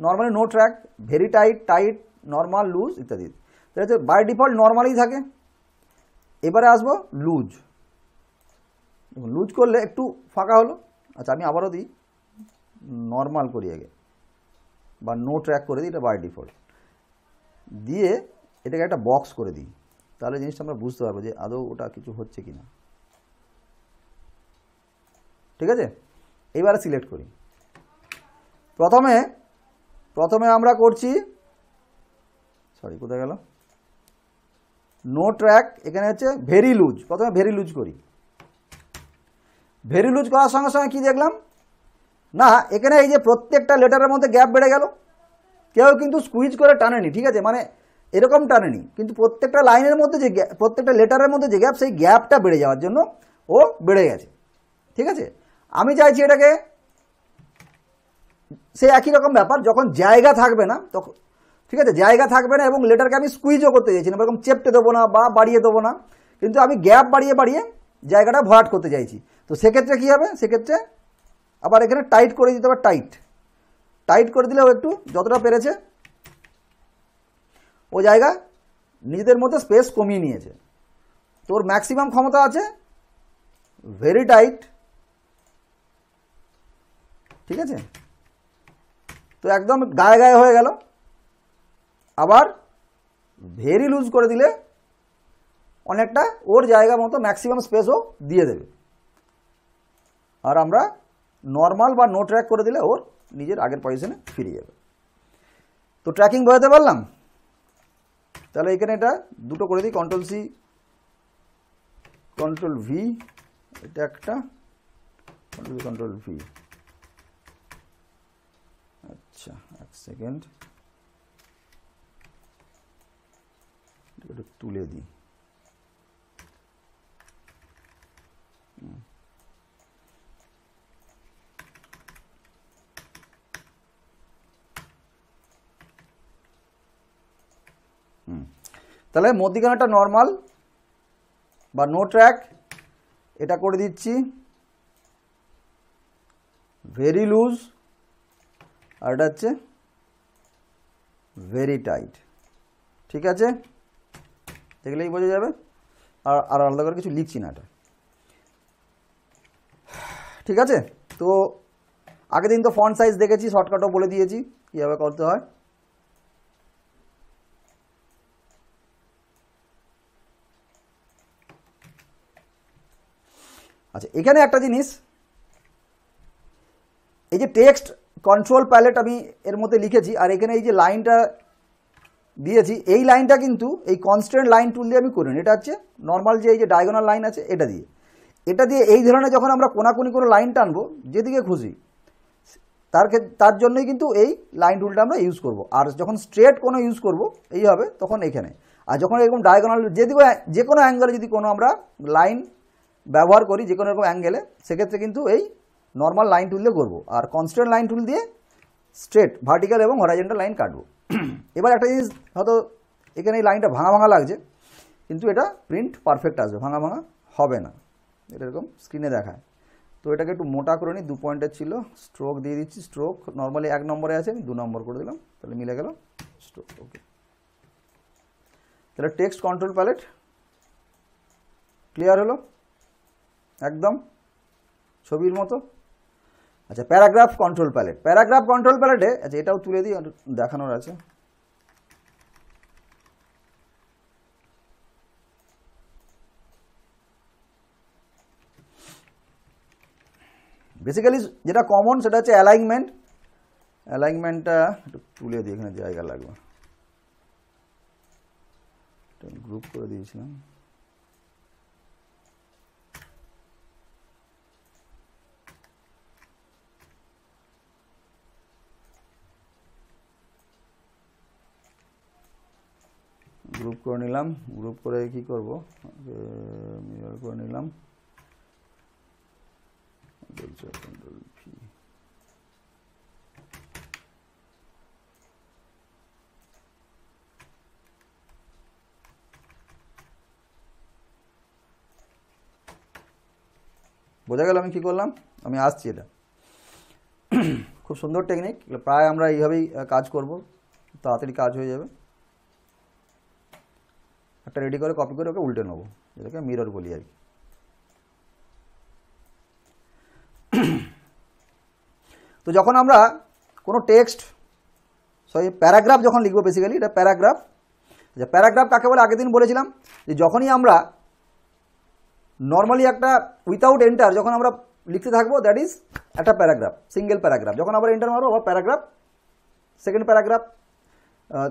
normally no track very tight tight normal loose ইত্যাদি তাহলে হচ্ছে বাই ডিফল্ট নর্মালই থাকে এবারে আসবো লুজ লুজ করলে একটু ফাঁকা হলো আচ্ছা আমি আবারও দিই নর্মাল করি আগে বা নো ট্র্যাক করে দিই এটা বাই ডিফল্ট দিয়ে এটাকে একটা বক্স করে দিই তাহলে জিনিসটা আমরা বুঝতে পারবো যে আদৌ ওটা কিছু হচ্ছে কি না ঠিক আছে এবারে সিলেক্ট করি প্রথমে প্রথমে আমরা করছি সরি কোথায় গেল নো ট্র্যাক এখানে হচ্ছে ভেরি লুজ প্রথমে ভেরি লুজ করি ভেরি লুজ করার সঙ্গে সঙ্গে কি দেখলাম না এখানে এই যে প্রত্যেকটা লেটারের মধ্যে গ্যাপ বেড়ে গেল কেউ কিন্তু স্কুইজ করে টানেনি ঠিক আছে মানে এরকম টানেনি কিন্তু প্রত্যেকটা লাইনের মধ্যে যে প্রত্যেকটা লেটারের মধ্যে যে গ্যাপ সেই গ্যাপটা বেড়ে যাওয়ার জন্য ও বেড়ে গেছে ঠিক আছে আমি চাইছি এটাকে সে একই রকম ব্যাপার যখন জায়গা থাকবে না তখন ঠিক আছে জায়গা থাকবে না এবং লেটারকে আমি স্কুইজও করতে চাইছি না এরকম চেপটে দেবো না বা বাড়িয়ে দেবো না কিন্তু আমি গ্যাপ বাড়িয়ে বাড়িয়ে জায়গাটা ভরাট করতে চাইছি তো সেক্ষেত্রে কী হবে সেক্ষেত্রে আবার এখানে টাইট করে দিতে হবে টাইট টাইট করে দিলেও একটু যতটা পেরেছে ও জায়গা নিজেদের মধ্যে স্পেস কমিয়ে নিয়েছে তোর ম্যাক্সিমাম ক্ষমতা আছে ভেরি টাইট ঠিক আছে তো একদম গায়ে গায়ে হয়ে গেল আবার ভেরি লুজ করে দিলে অনেকটা ওর জায়গা মতো ম্যাক্সিমাম স্পেসও দিয়ে দেবে আর আমরা নর্মাল বা নো ট্র্যাক করে দিলে ওর নিজের আগের পজিশনে ফিরে যাবে তো ট্র্যাকিং বোঝাতে পারলাম তাহলে এখানে এটা দুটো করে দিই কন্ট্রোল সি কন্ট্রোল ভি এটা একটা কন্ট্রোল কন্ট্রোল ভি আচ্ছা এক সেকেন্ড তুলে দিই তাহলে মধ্যিখানাটা নর্মাল বা নো ট্র্যাক এটা করে দিচ্ছি ভেরি লুজ আর এটা হচ্ছে ভেরি টাইট ঠিক আছে দেখলেই বোঝা যাবে আর আর আলাদা করে কিছু লিখছি না এটা ঠিক আছে তো আগের দিন তো ফন্ট সাইজ দেখেছি শর্টকাটও বলে দিয়েছি কীভাবে করতে হয় আচ্ছা এখানে একটা জিনিস এই যে টেক্সট কন্ট্রোল প্যালেট আমি এর মধ্যে লিখেছি আর এখানে এই যে লাইনটা দিয়েছি এই লাইনটা কিন্তু এই কনস্ট্যান্ট লাইন টুল দিয়ে আমি করিনি এটা হচ্ছে নর্মাল যে এই যে ডায়গোনাল লাইন আছে এটা দিয়ে এটা দিয়ে এই ধরনের যখন আমরা কোনাকুনি কোনো লাইন টানবো যেদিকে খুশি তার তার জন্যই কিন্তু এই লাইন টুলটা আমরা ইউজ করব আর যখন স্ট্রেট কোনো ইউজ করব এই হবে তখন এখানে আর যখন এরকম ডায়গোনাল যেদিকে যে কোনো অ্যাঙ্গেলে যদি কোনো আমরা লাইন ব্যবহার করি যে কোনো রকম অ্যাঙ্গেলে সেক্ষেত্রে কিন্তু এই নর্মাল লাইন টুল দিয়ে করবো আর কনস্ট্যান্ট লাইন টুল দিয়ে স্ট্রেট ভার্টিক্যাল এবং হরাইজেন্টাল লাইন কাটবো এবার একটা জিনিস হয়তো এখানে এই লাইনটা ভাঙা ভাঙা লাগছে কিন্তু এটা প্রিন্ট পারফেক্ট আসবে ভাঙা ভাঙা হবে না এটা এরকম স্ক্রিনে দেখায় তো এটাকে একটু মোটা করে নিই দু পয়েন্টের ছিল স্ট্রোক দিয়ে দিচ্ছি স্ট্রোক নর্মালি এক নম্বরে আছে আমি দু নম্বর করে দিলাম তাহলে মিলে গেল স্ট্রোক ওকে তাহলে টেক্সট কন্ট্রোল প্যালেট ক্লিয়ার হলো একদম ছবির মতো আচ্ছা paragraph control palette paragraph control প্যালেটে আচ্ছা এটাও তুলে দিই দেখানোর আছে বেসিক্যালি যেটা কমন সেটা হচ্ছে অ্যালাইনমেন্ট অ্যালাইনমেন্টটা একটু তুলে দিই এখানে জায়গা লাগবে গ্রুপ করে দিয়েছিলাম গ্রুপ করে নিলাম গ্রুপ করে কি করব মিরর করে নিলাম বোঝা গেল আমি কি করলাম আমি আসছি এটা খুব সুন্দর টেকনিক প্রায় আমরা এইভাবেই কাজ করব তাড়াতাড়ি কাজ হয়ে যাবে একটা রেডি করে কপি করে ওকে উল্টে নেবো যেটাকে মিরর বলি আর কি তো যখন আমরা কোনো টেক্সট সরি প্যারাগ্রাফ যখন লিখবো বেসিক্যালি এটা প্যারাগ্রাফ আচ্ছা প্যারাগ্রাফ কাকে বলে আগের দিন বলেছিলাম যে যখনই আমরা নর্মালি একটা উইথাউট এন্টার যখন আমরা লিখতে থাকবো দ্যাট ইজ একটা প্যারাগ্রাফ সিঙ্গেল প্যারাগ্রাফ যখন আবার এন্টার মারবো আবার প্যারাগ্রাফ সেকেন্ড প্যারাগ্রাফ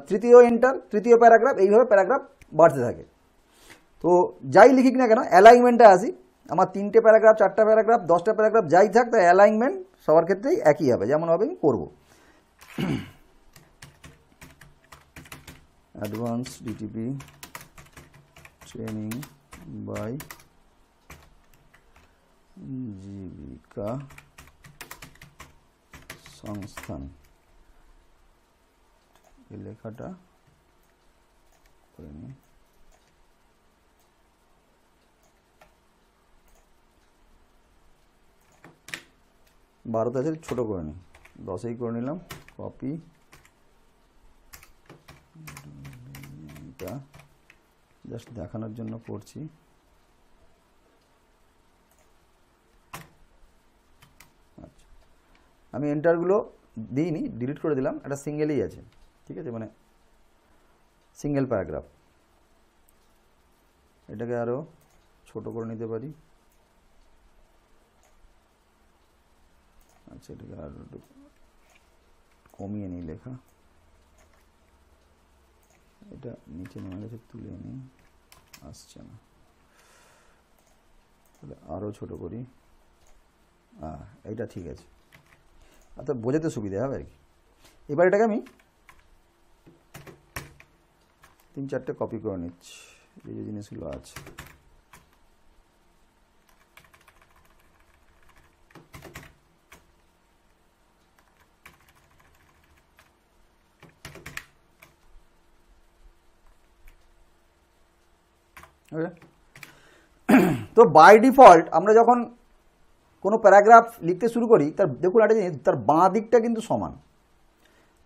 তৃতীয় এন্টার তৃতীয় প্যারাগ্রাফ এইভাবে প্যারাগ্রাফ বাড়তে থাকে তো যাই লিখিক না কেন অ্যালাইনমেন্টে আসি আমার তিনটে প্যারাগ্রাফ চারটা প্যারাগ্রাফ দশটা প্যারাগ্রাফ যাই থাক তো অ্যালাইনমেন্ট সবার ক্ষেত্রেই একই হবে যেমনভাবে আমি করবো অ্যাডভান্স ডিটিপি ট্রেনিং বাই জীবিকা সংস্থান এই লেখাটা করে নিই বারোতে আছে ছোটো করে নিই দশেই করে নিলাম কপি এটা জাস্ট দেখানোর জন্য করছি আচ্ছা আমি এন্টারগুলো দিইনি ডিলিট করে দিলাম একটা সিঙ্গেলই আছে ঠিক আছে মানে সিঙ্গেল প্যারাগ্রাফ এটাকে আরও ছোট করে নিতে পারি আচ্ছা এটাকে আরও একটু কমিয়ে নিই লেখা এটা নিচে নেমে গেছে তুলে নিই আসছে না তাহলে আরও ছোট করি হ্যাঁ এটা ঠিক আছে আচ্ছা বোঝাতে সুবিধা হবে আর কি এবার এটাকে আমি তিন চারটে কপি করে নিচ্ছি এই যে জিনিসগুলো আছে তো বাই ডিফল্ট আমরা যখন কোনো প্যারাগ্রাফ লিখতে শুরু করি তার দেখুন একটা জিনিস তার বাঁ দিকটা কিন্তু সমান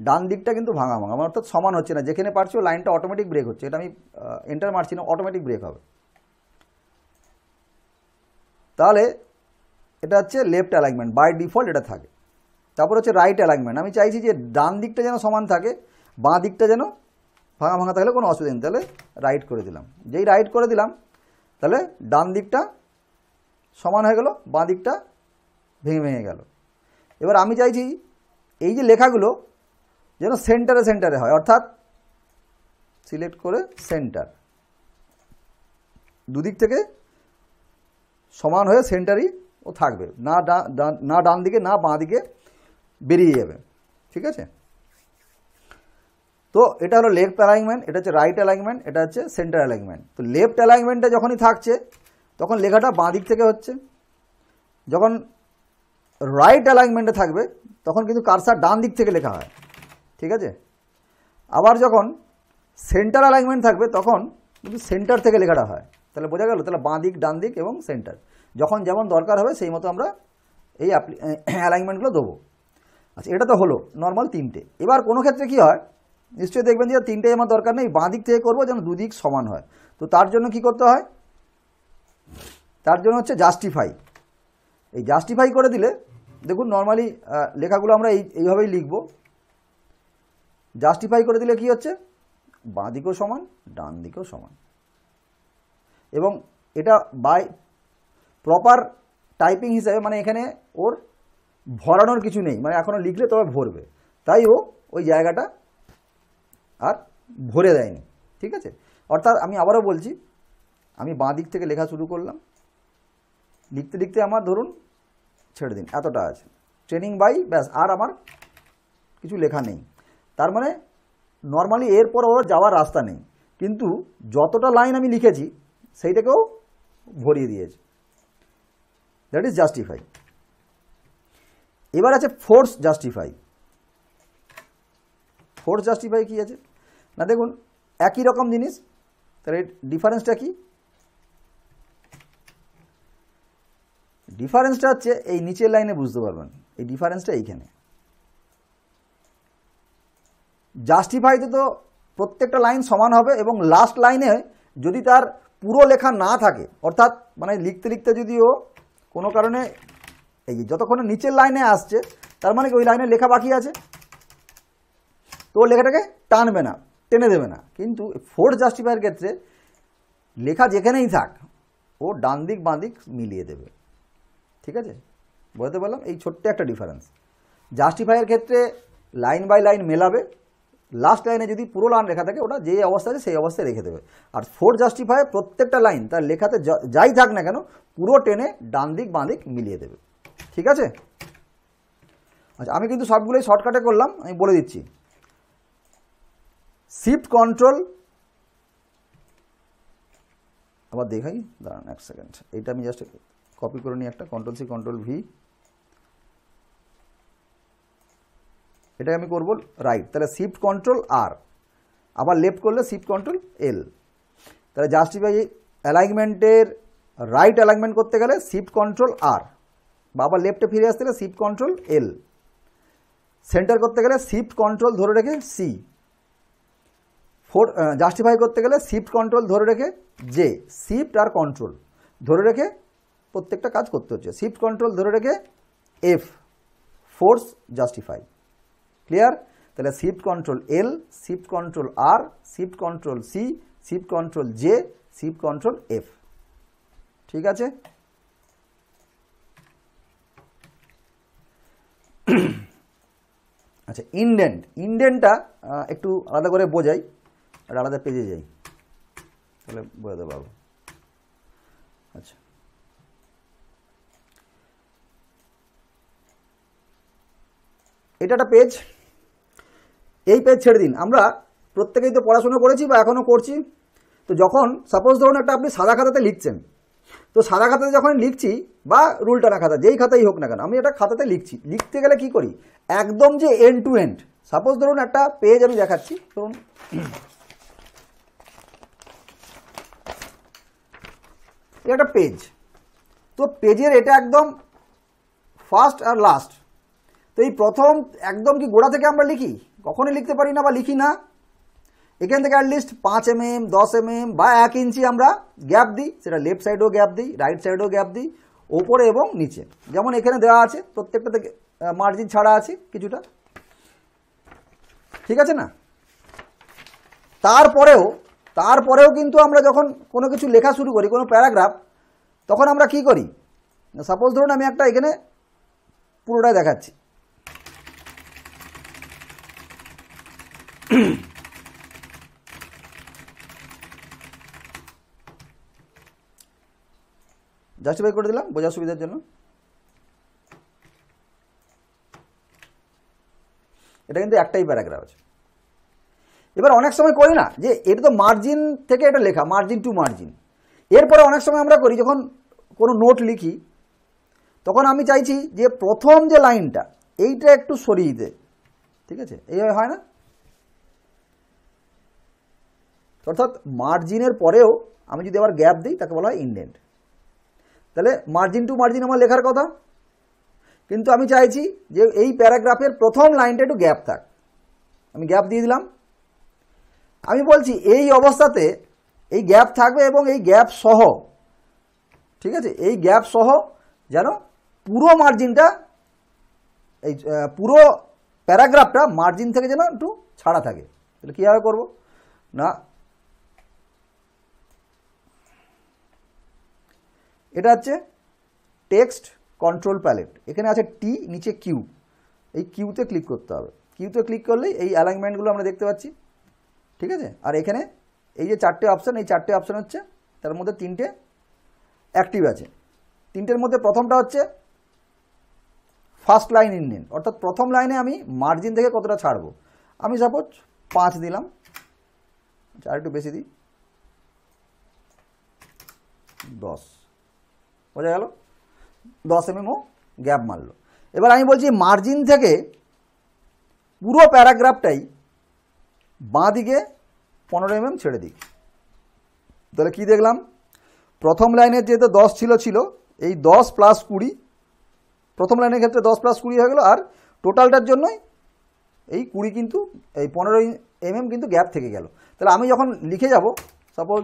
ডান দিকটা কিন্তু ভাঙা ভাঙা মানে অর্থাৎ সমান হচ্ছে না যেখানে পারছি লাইনটা অটোমেটিক ব্রেক হচ্ছে এটা আমি এন্টার মারছি না অটোমেটিক ব্রেক হবে তাহলে এটা হচ্ছে লেফট অ্যালাইনমেন্ট বাই ডিফল্ট এটা থাকে তারপর হচ্ছে রাইট অ্যালাইনমেন্ট আমি চাইছি যে ডান দিকটা যেন সমান থাকে বাঁ দিকটা যেন ভাঙা ভাঙা থাকলে কোনো অসুবিধা নেই তাহলে রাইট করে দিলাম যেই রাইট করে দিলাম তাহলে ডান দিকটা সমান হয়ে গেল বাঁ দিকটা ভেঙে ভেঙে গেল এবার আমি চাইছি এই যে লেখাগুলো যেন সেন্টারে সেন্টারে হয় অর্থাৎ সিলেক্ট করে সেন্টার দুদিক থেকে সমান হয়ে সেন্টারই ও থাকবে না না ডান দিকে না বাঁ দিকে বেরিয়ে যাবে ঠিক আছে তো এটা হলো লেফট অ্যালাইনমেন্ট এটা হচ্ছে রাইট অ্যালাইনমেন্ট এটা হচ্ছে সেন্টার অ্যালাইনমেন্ট তো লেফট অ্যালাইনমেন্টটা যখনই থাকছে তখন লেখাটা বাঁ দিক থেকে হচ্ছে যখন রাইট অ্যালাইনমেন্টে থাকবে তখন কিন্তু কারসার ডান দিক থেকে লেখা হয় ঠিক আছে আবার যখন সেন্টার অ্যালাইনমেন্ট থাকবে তখন কিন্তু সেন্টার থেকে লেখাটা হয় তাহলে বোঝা গেল তাহলে বাঁ দিক ডান দিক এবং সেন্টার যখন যেমন দরকার হবে সেই মতো আমরা এই অ্যালাইনমেন্টগুলো দেবো আচ্ছা এটা তো হলো নর্মাল তিনটে এবার কোনো ক্ষেত্রে কি হয় নিশ্চয়ই দেখবেন যে তিনটে আমার দরকার নেই বাঁ দিক থেকে করবো যেন দুদিক সমান হয় তো তার জন্য কি করতে হয় তার জন্য হচ্ছে জাস্টিফাই এই জাস্টিফাই করে দিলে দেখুন নর্মালি লেখাগুলো আমরা এই এইভাবেই লিখবো জাস্টিফাই করে দিলে কি হচ্ছে বাঁ দিকেও সমান ডান দিকেও সমান এবং এটা বাই প্রপার টাইপিং হিসাবে মানে এখানে ওর ভরানোর কিছু নেই মানে এখনও লিখলে তবে ভরবে তাই ও ওই জায়গাটা আর ভরে দেয়নি ঠিক আছে অর্থাৎ আমি আবারও বলছি আমি বাঁ দিক থেকে লেখা শুরু করলাম লিখতে লিখতে আমার ধরুন ছেড়ে দিন এতটা আছে ট্রেনিং বাই ব্যাস আর আমার কিছু লেখা নেই তার মানে নর্মালি এরপর ওর যাওয়ার রাস্তা নেই কিন্তু যতটা লাইন আমি লিখেছি সেইটাকেও ভরিয়ে দিয়েছে দ্যাট ইজ জাস্টিফাই এবার আছে ফোর্স জাস্টিফাই ফোর্স জাস্টিফাই কী আছে না দেখুন একই রকম জিনিস তাহলে ডিফারেন্সটা কি ডিফারেন্সটা হচ্ছে এই নিচের লাইনে বুঝতে পারবেন এই ডিফারেন্সটা এইখানে জাস্টিফাইতে তো প্রত্যেকটা লাইন সমান হবে এবং লাস্ট লাইনে যদি তার পুরো লেখা না থাকে অর্থাৎ মানে লিখতে লিখতে যদিও কোনো কারণে এই যতক্ষণে নিচের লাইনে আসছে তার মানে কি ওই লাইনে লেখা বাকি আছে তো লেখাটাকে টানবে না টেনে দেবে না কিন্তু ফোর্থ জাস্টিফায়ের ক্ষেত্রে লেখা যেখানেই থাক ও ডান দিক বাঁ দিক মিলিয়ে দেবে ঠিক আছে বোঝাতে পারলাম এই ছোট্ট একটা ডিফারেন্স জাস্টিফাইয়ের ক্ষেত্রে লাইন বাই লাইন মেলাবে লাস্ট লাইনে যদি পুরো লাইন লেখা থাকে ওটা যে অবস্থা আছে সেই অবস্থায় রেখে দেবে আর ফোর জাস্টিফায় প্রত্যেকটা লাইন তার লেখাতে যাই থাক না কেন পুরো টেনে ডান দিক বাঁ দিক মিলিয়ে দেবে ঠিক আছে আচ্ছা আমি কিন্তু সবগুলোই শর্টকাটে করলাম আমি বলে দিচ্ছি শিফট কন্ট্রোল আবার দেখাই দাঁড়ান এক সেকেন্ড এইটা আমি জাস্ট কপি করে নিই একটা কন্ট্রোল সি কন্ট্রোল ভি এটাই আমি করব রাইট তাহলে শিফট কন্ট্রোল আর আবার লেফট করলে শিফট কন্ট্রোল এল তাহলে জাস্টিফাই অ্যালাইনমেন্টের রাইট অ্যালাইনমেন্ট করতে গেলে শিফট কন্ট্রোল আর বা আবার লেফটে ফিরে আসতে গেলে শিফট কন্ট্রোল এল সেন্টার করতে গেলে শিফট কন্ট্রোল ধরে রেখে সি ফোর জাস্টিফাই করতে গেলে শিফট কন্ট্রোল ধরে রেখে জে শিফট আর কন্ট্রোল ধরে রেখে প্রত্যেকটা কাজ করতে হচ্ছে শিফট কন্ট্রোল ধরে রেখে এফ ফোর্স জাস্টিফাই ক্লিয়ার তাহলে shift control L shift control R shift control C shift control J shift control F ঠিক আছে আচ্ছা ইন্ডেন্ট ইন্ডেন্টটা একটু আলাদা করে বোঝাই আর আলাদা পেজে যাই তাহলে বোঝা দেবো আচ্ছা এটা একটা পেজ এই পেজ ছেড়ে দিন আমরা প্রত্যেকেই তো পড়াশোনা করেছি বা এখনও করছি তো যখন সাপোজ ধরুন একটা আপনি সাদা খাতাতে লিখছেন তো সাদা খাতাতে যখন লিখছি বা রুলটানা খাতা যেই খাতাই হোক না কেন আমি এটা খাতাতে লিখছি লিখতে গেলে কি করি একদম যে এন্ড টু এন্ড সাপোজ ধরুন একটা পেজ আমি দেখাচ্ছি ধরুন একটা পেজ তো পেজের এটা একদম ফার্স্ট আর লাস্ট তো এই প্রথম একদম কি গোড়া থেকে আমরা লিখি কখনই লিখতে পারি না বা লিখি না এখান থেকে অ্যাটলিস্ট পাঁচ এম mm, এম দশ এম mm এম বা এক ইঞ্চি আমরা গ্যাপ দিই সেটা লেফট সাইডেও গ্যাপ দিই রাইট সাইডেও গ্যাপ দিই ওপরে এবং নিচে যেমন এখানে দেওয়া আছে প্রত্যেকটা থেকে মার্জিন ছাড়া আছে কিছুটা ঠিক আছে না তারপরেও তারপরেও কিন্তু আমরা যখন কোনো কিছু লেখা শুরু করি কোনো প্যারাগ্রাফ তখন আমরা কি করি সাপোজ ধরুন আমি একটা এখানে পুরোটাই দেখাচ্ছি জাস্টিফাই করে দিলাম বোঝার সুবিধার জন্য এটা কিন্তু একটাই প্যারাগ্রাফ আছে এবার অনেক সময় করি না যে এটা তো মার্জিন থেকে এটা লেখা মার্জিন টু মার্জিন এরপরে অনেক সময় আমরা করি যখন কোনো নোট লিখি তখন আমি চাইছি যে প্রথম যে লাইনটা এইটা একটু সরিয়ে দে ঠিক আছে এইভাবে হয় না অর্থাৎ মার্জিনের পরেও আমি যদি আবার গ্যাপ দিই তাকে বলা হয় ইনডেন্ট তাহলে মার্জিন টু মার্জিন আমার লেখার কথা কিন্তু আমি চাইছি যে এই প্যারাগ্রাফের প্রথম লাইনটা একটু গ্যাপ থাক আমি গ্যাপ দিয়ে দিলাম আমি বলছি এই অবস্থাতে এই গ্যাপ থাকবে এবং এই গ্যাপ সহ ঠিক আছে এই গ্যাপ সহ যেন পুরো মার্জিনটা এই পুরো প্যারাগ্রাফটা মার্জিন থেকে যেন একটু ছাড়া থাকে তাহলে কীভাবে করব না এটা হচ্ছে টেক্সট কন্ট্রোল প্যালেট এখানে আছে টি নিচে কিউ এই কিউতে ক্লিক করতে হবে কিউতে ক্লিক করলেই এই অ্যালাইনমেন্টগুলো আমরা দেখতে পাচ্ছি ঠিক আছে আর এখানে এই যে চারটে অপশান এই চারটে অপশান হচ্ছে তার মধ্যে তিনটে অ্যাক্টিভ আছে তিনটের মধ্যে প্রথমটা হচ্ছে ফার্স্ট লাইন ইন্ডিয়ান অর্থাৎ প্রথম লাইনে আমি মার্জিন থেকে কতটা ছাড়বো আমি সাপোজ পাঁচ দিলাম আচ্ছা, আর একটু বেশি দিই দশ বোঝা গেল দশ এমএমও গ্যাপ মারল এবার আমি বলছি মার্জিন থেকে পুরো প্যারাগ্রাফটাই বাঁ দিকে পনেরো এমএম ছেড়ে দিই তাহলে কি দেখলাম প্রথম লাইনের যেহেতু দশ ছিল ছিল এই দশ প্লাস কুড়ি প্রথম লাইনের ক্ষেত্রে দশ প্লাস কুড়ি হয়ে গেলো আর টোটালটার জন্যই এই কুড়ি কিন্তু এই পনেরো এমএম কিন্তু গ্যাপ থেকে গেল তাহলে আমি যখন লিখে যাব সাপোজ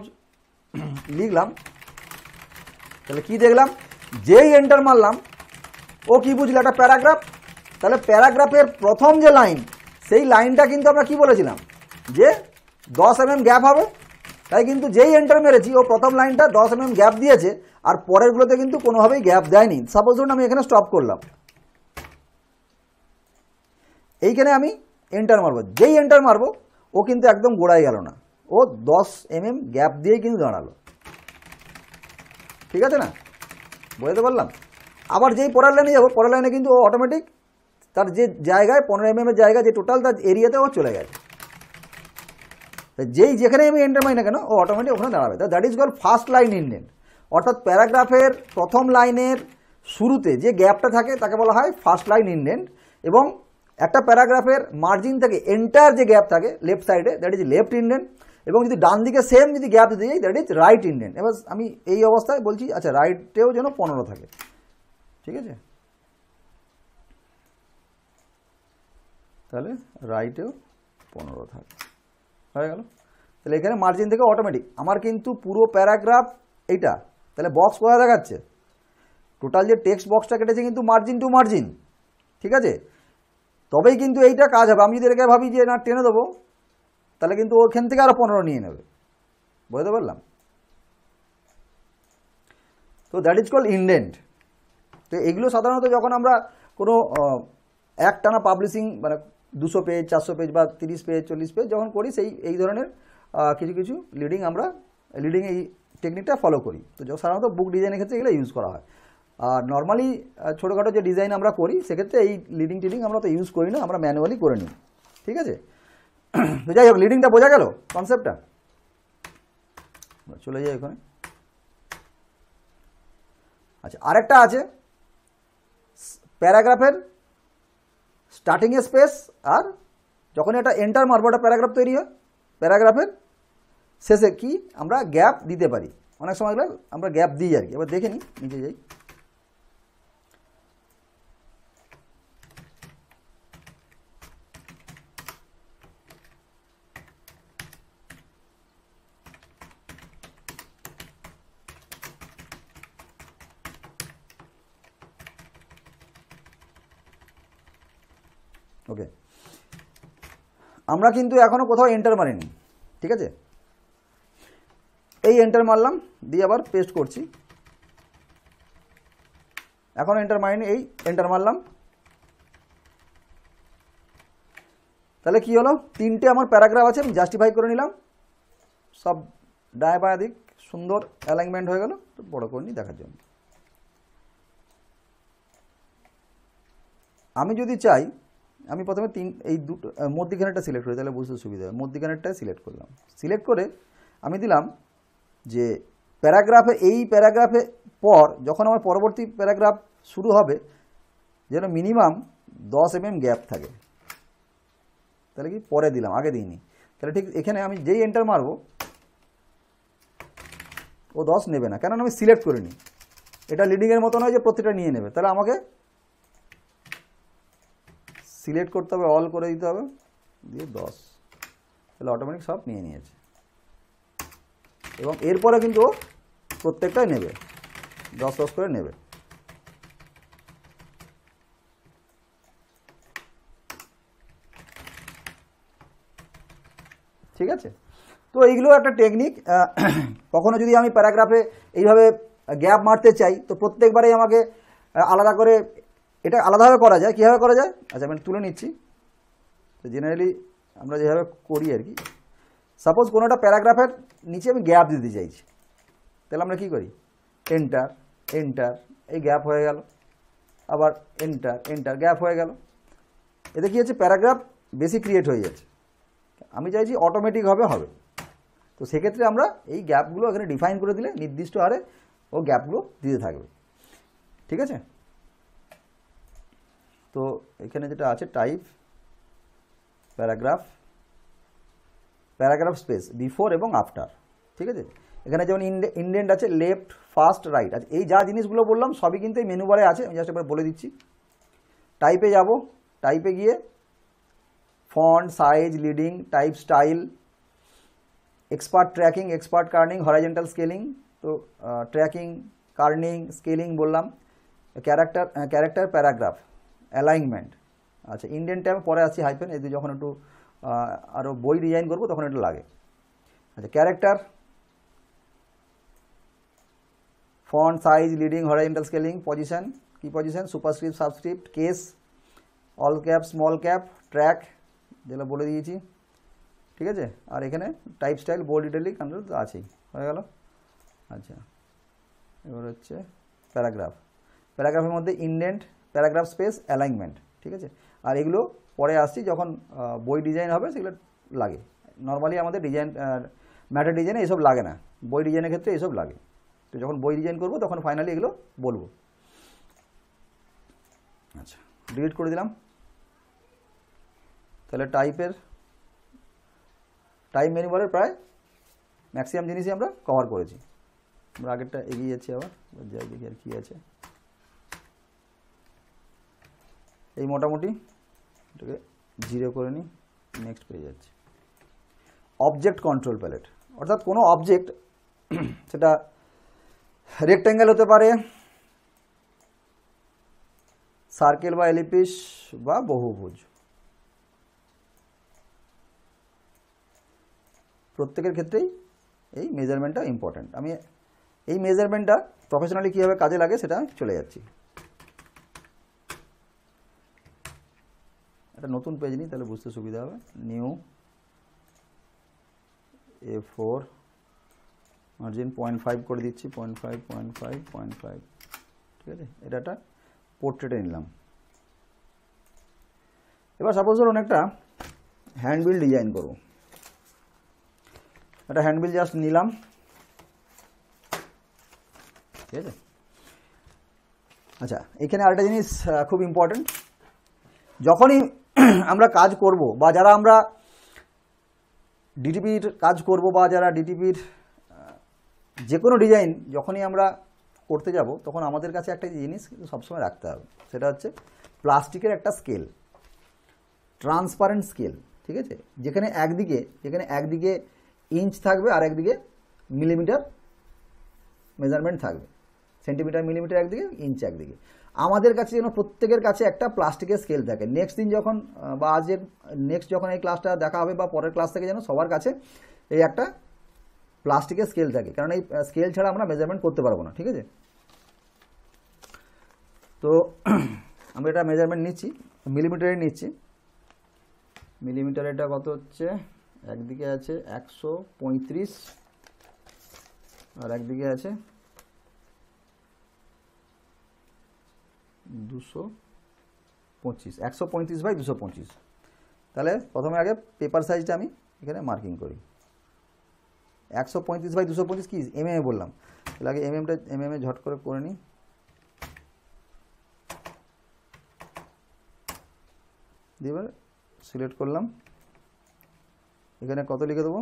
লিখলাম তাহলে কি দেখলাম যেই এন্টার মারলাম ও কি বুঝলো একটা প্যারাগ্রাফ তাহলে প্যারাগ্রাফের প্রথম যে লাইন সেই লাইনটা কিন্তু আমরা কি বলেছিলাম যে দশ এম mm গ্যাপ হবে তাই কিন্তু যেই এন্টার মেরেছি ও প্রথম লাইনটা দশ এম mm গ্যাপ দিয়েছে আর পরেরগুলোতে কিন্তু কোনোভাবেই গ্যাপ দেয়নি সাপোজ ধরুন আমি এখানে স্টপ করলাম এইখানে আমি এন্টার মারবো যেই এন্টার মারবো ও কিন্তু একদম গোড়ায় গেল না ও দশ এম mm গ্যাপ দিয়েই কিন্তু দাঁড়ালো ঠিক আছে না বোঝাতে পারলাম আবার যেই পরের লাইনে যাবো পরের লাইনে কিন্তু ও অটোমেটিক তার যে জায়গায় পনেরো এম এর জায়গা যে টোটাল তার এরিয়াতে ও চলে গেছে যেই যেখানে আমি এন্টার মারি না কেন ও অটোমেটিক ওখানে দাঁড়াবে তো that is call first line indent অর্থাৎ প্যারাগ্রাফের প্রথম লাইনের শুরুতে যে গ্যাপটা থাকে তাকে বলা হয় ফার্স্ট লাইন ইন্ডেন এবং একটা প্যারাগ্রাফের মার্জিন থেকে এন্টার যে গ্যাপ থাকে লেফট সাইডে দ্যাট ইজ লেফট ইন্ডেন্ট এবং যদি ডান দিকে সেম যদি গ্যাপ দিতে যাই দ্যাট ইজ রাইট ইন্ডেন্ট এবার আমি এই অবস্থায় বলছি আচ্ছা রাইটেও যেন পনেরো থাকে ঠিক আছে তাহলে রাইটেও পনেরো থাকে হয়ে গেল তাহলে এখানে মার্জিন থেকে অটোমেটিক আমার কিন্তু পুরো প্যারাগ্রাফ এইটা তাহলে বক্স কোথায় দেখাচ্ছে টোটাল যে টেক্সট বক্সটা কেটেছে কিন্তু মার্জিন টু মার্জিন ঠিক আছে তবেই কিন্তু এইটা কাজ হবে আমি যদি এটাকে ভাবি যে না টেনে দেবো তাহলে কিন্তু ওখান থেকে আরও পনেরো নিয়ে নেবে বুঝতে পারলাম তো দ্যাট ইজ কল ইনডেন্ট তো এগুলো সাধারণত যখন আমরা কোনো এক টানা পাবলিশিং মানে দুশো পেজ চারশো পেজ বা তিরিশ পেজ চল্লিশ পেজ যখন করি সেই এই ধরনের কিছু কিছু লিডিং আমরা লিডিং এই টেকনিকটা ফলো করি তো সাধারণত বুক ডিজাইনের ক্ষেত্রে এগুলো ইউজ করা হয় আর নর্মালি ছোটোখাটো যে ডিজাইন আমরা করি সেক্ষেত্রে এই লিডিং টিডিং আমরা তো ইউজ করি না আমরা ম্যানুয়ালি করে নিই ঠিক আছে তো যাই হোক লিডিংটা বোঝা গেল কনসেপ্টটা চলে যাই ওখানে আচ্ছা আরেকটা আছে প্যারাগ্রাফের স্টার্টিংয়ে স্পেস আর যখন এটা এন্টার মারবো একটা প্যারাগ্রাফ তৈরি হয় প্যারাগ্রাফের শেষে কি আমরা গ্যাপ দিতে পারি অনেক সময় আমরা গ্যাপ দিই আর কি এবার দেখে নিই নিচে যাই আমরা কিন্তু এখনও কোথাও এন্টার মারিনি ঠিক আছে এই এন্টার মারলাম দিয়ে আবার পেস্ট করছি এখন এন্টার মারিনি এই এন্টার মারলাম তাহলে কি হলো তিনটে আমার প্যারাগ্রাফ আছে আমি জাস্টিফাই করে নিলাম সব ডায় দিক সুন্দর অ্যালাইনমেন্ট হয়ে গেল তো বড়ো করে নিই দেখার জন্য আমি যদি চাই আমি প্রথমে তিন এই দুটো মধ্যিখানেরটা সিলেক্ট করি তাহলে বুঝতে সুবিধা হবে মর্দিখানেরটা সিলেক্ট করলাম সিলেক্ট করে আমি দিলাম যে প্যারাগ্রাফে এই প্যারাগ্রাফে পর যখন আমার পরবর্তী প্যারাগ্রাফ শুরু হবে যেন মিনিমাম দশ এম mm গ্যাপ থাকে তাহলে কি পরে দিলাম আগে দিইনি তাহলে ঠিক এখানে আমি যেই এন্টার মারব ও দশ নেবে না কেননা আমি সিলেক্ট করিনি এটা লিডিংয়ের মতো নয় যে প্রতিটা নিয়ে নেবে তাহলে আমাকে সিলেক্ট করতে হবে অল করে দিতে হবে দিয়ে দশ তাহলে অটোমেটিক সব নিয়ে নিয়েছে এবং এরপরে কিন্তু প্রত্যেকটাই নেবে দশ দশ করে নেবে ঠিক আছে তো এইগুলো একটা টেকনিক কখনো যদি আমি প্যারাগ্রাফে এইভাবে গ্যাপ মারতে চাই তো প্রত্যেকবারেই আমাকে আলাদা করে এটা আলাদাভাবে করা যায় কীভাবে করা যায় আচ্ছা আমি তুলে নিচ্ছি তো জেনারেলি আমরা যেভাবে করি আর কি সাপোজ কোনো একটা প্যারাগ্রাফের নিচে আমি গ্যাপ দিতে চাইছি তাহলে আমরা কি করি এন্টার এন্টার এই গ্যাপ হয়ে গেল আবার এন্টার এন্টার গ্যাপ হয়ে গেল এতে কী হচ্ছে প্যারাগ্রাফ বেশি ক্রিয়েট হয়ে যাচ্ছে আমি চাইছি অটোমেটিকভাবে হবে হবে তো সেক্ষেত্রে আমরা এই গ্যাপগুলো এখানে ডিফাইন করে দিলে নির্দিষ্ট হারে ও গ্যাপগুলো দিতে থাকবে ঠিক আছে তো এখানে যেটা আছে type paragraph paragraph space before এবং আফটার ঠিক আছে এখানে যেমন ইন্ডেন্ট আছে লেফট ফার্স্ট রাইট আছে এই যা জিনিসগুলো বললাম সবই কিন্তু এই মেনু বারে আছে আমি জাস্ট একবার বলে দিচ্ছি টাইপে যাব টাইপে গিয়ে font size leading type style expert tracking expert kerning horizontal scaling তো ট্র্যাকিং কার্নিং স্কেলিং বললাম ক্যারেক্টার ক্যারেক্টার প্যারাগ্রাফ অ্যালাইনমেন্ট আচ্ছা ইন্ডিয়ান টাইম পরে আসি হাইফেন এই যখন একটু আরও বই ডিজাইন করবো তখন এটা লাগে আচ্ছা character font size leading horizontal scaling position কি position superscript subscript case all cap small cap track যেগুলো বলে দিয়েছি ঠিক আছে আর এখানে type style bold detailing control আছেই হয়ে গেল আচ্ছা এবার হচ্ছে প্যারাগ্রাফ প্যারাগ্রাফের মধ্যে ইন্ডেন্ট প্যারাগ্রাফ স্পেস অ্যালাইনমেন্ট ঠিক আছে আর এগুলো পরে আসছি যখন বই ডিজাইন হবে সেগুলো লাগে নর্মালি আমাদের ডিজাইন ম্যাটার ডিজাইনে এসব লাগে না বই ডিজাইনের ক্ষেত্রে এসব লাগে তো যখন বই ডিজাইন করব তখন ফাইনালি এগুলো বলবো আচ্ছা ডিলিট করে দিলাম তাহলে টাইপের টাইপ মেনুবারের প্রায় ম্যাক্সিমাম জিনিসই আমরা কভার করেছি আমরা আগেরটা এগিয়ে যাচ্ছি আবার যাই দেখি আর কী আছে এই মোটামুটি এটাকে জিরো করে নিই নেক্সট পেয়ে যাচ্ছি অবজেক্ট কন্ট্রোল প্যালেট অর্থাৎ কোনো অবজেক্ট সেটা রেক্ট্যাঙ্গেল হতে পারে সার্কেল বা এলিপিস বা বহুভুজ প্রত্যেকের ক্ষেত্রেই এই মেজারমেন্টটা ইম্পর্ট্যান্ট আমি এই মেজারমেন্টটা প্রফেশনালি কীভাবে কাজে লাগে সেটা চলে যাচ্ছি একটা নতুন পেজ নিই তাহলে বুঝতে সুবিধা হবে new A four margin point five করে দিচ্ছি point five point five point five ঠিক আছে এটা একটা পোর্ট্রেটে নিলাম এবার সাপোজ ধরুন একটা হ্যান্ডবিল ডিজাইন করব একটা হ্যান্ডবিল জাস্ট নিলাম ঠিক আছে আচ্ছা এখানে আরেকটা জিনিস খুব ইম্পর্টেন্ট যখনই আমরা কাজ করব বা যারা আমরা ডিটিপির কাজ করব বা যারা ডিটিপির যে কোনো ডিজাইন যখনই আমরা করতে যাব তখন আমাদের কাছে একটা জিনিস কিন্তু সবসময় রাখতে হবে সেটা হচ্ছে প্লাস্টিকের একটা স্কেল ট্রান্সপারেন্ট স্কেল ঠিক আছে যেখানে একদিকে যেখানে একদিকে ইঞ্চ থাকবে আর একদিকে মিলিমিটার মেজারমেন্ট থাকবে সেন্টিমিটার মিলিমিটার একদিকে ইঞ্চ একদিকে আমাদের কাছে যেন প্রত্যেকের কাছে একটা প্লাস্টিকের স্কেল থাকে নেক্সট দিন যখন বা আজ নেক্সট যখন এই ক্লাসটা দেখা হবে বা পরের ক্লাস থেকে যেন সবার কাছে এই একটা প্লাস্টিকের স্কেল থাকে কারণ এই স্কেল ছাড়া আমরা মেজারমেন্ট করতে পারবো না ঠিক আছে তো আমি এটা মেজারমেন্ট নিচ্ছি মিলিমিটারে নিচ্ছি মিলিমিটারেটা কত হচ্ছে একদিকে আছে একশো পঁয়ত্রিশ আর একদিকে আছে দুশো পঁচিশ একশো পঁয়ত্রিশ বাই দুশো পঁচিশ তাহলে প্রথমে আগে পেপার সাইজটা আমি এখানে মার্কিং করি একশো পঁয়ত্রিশ বাই দুশো পঁচিশ কি এম বললাম তাহলে আগে এম এমটা এম এম এ ঝট করে করে নিই দিয়ে সিলেক্ট করলাম এখানে কত লিখে দেবো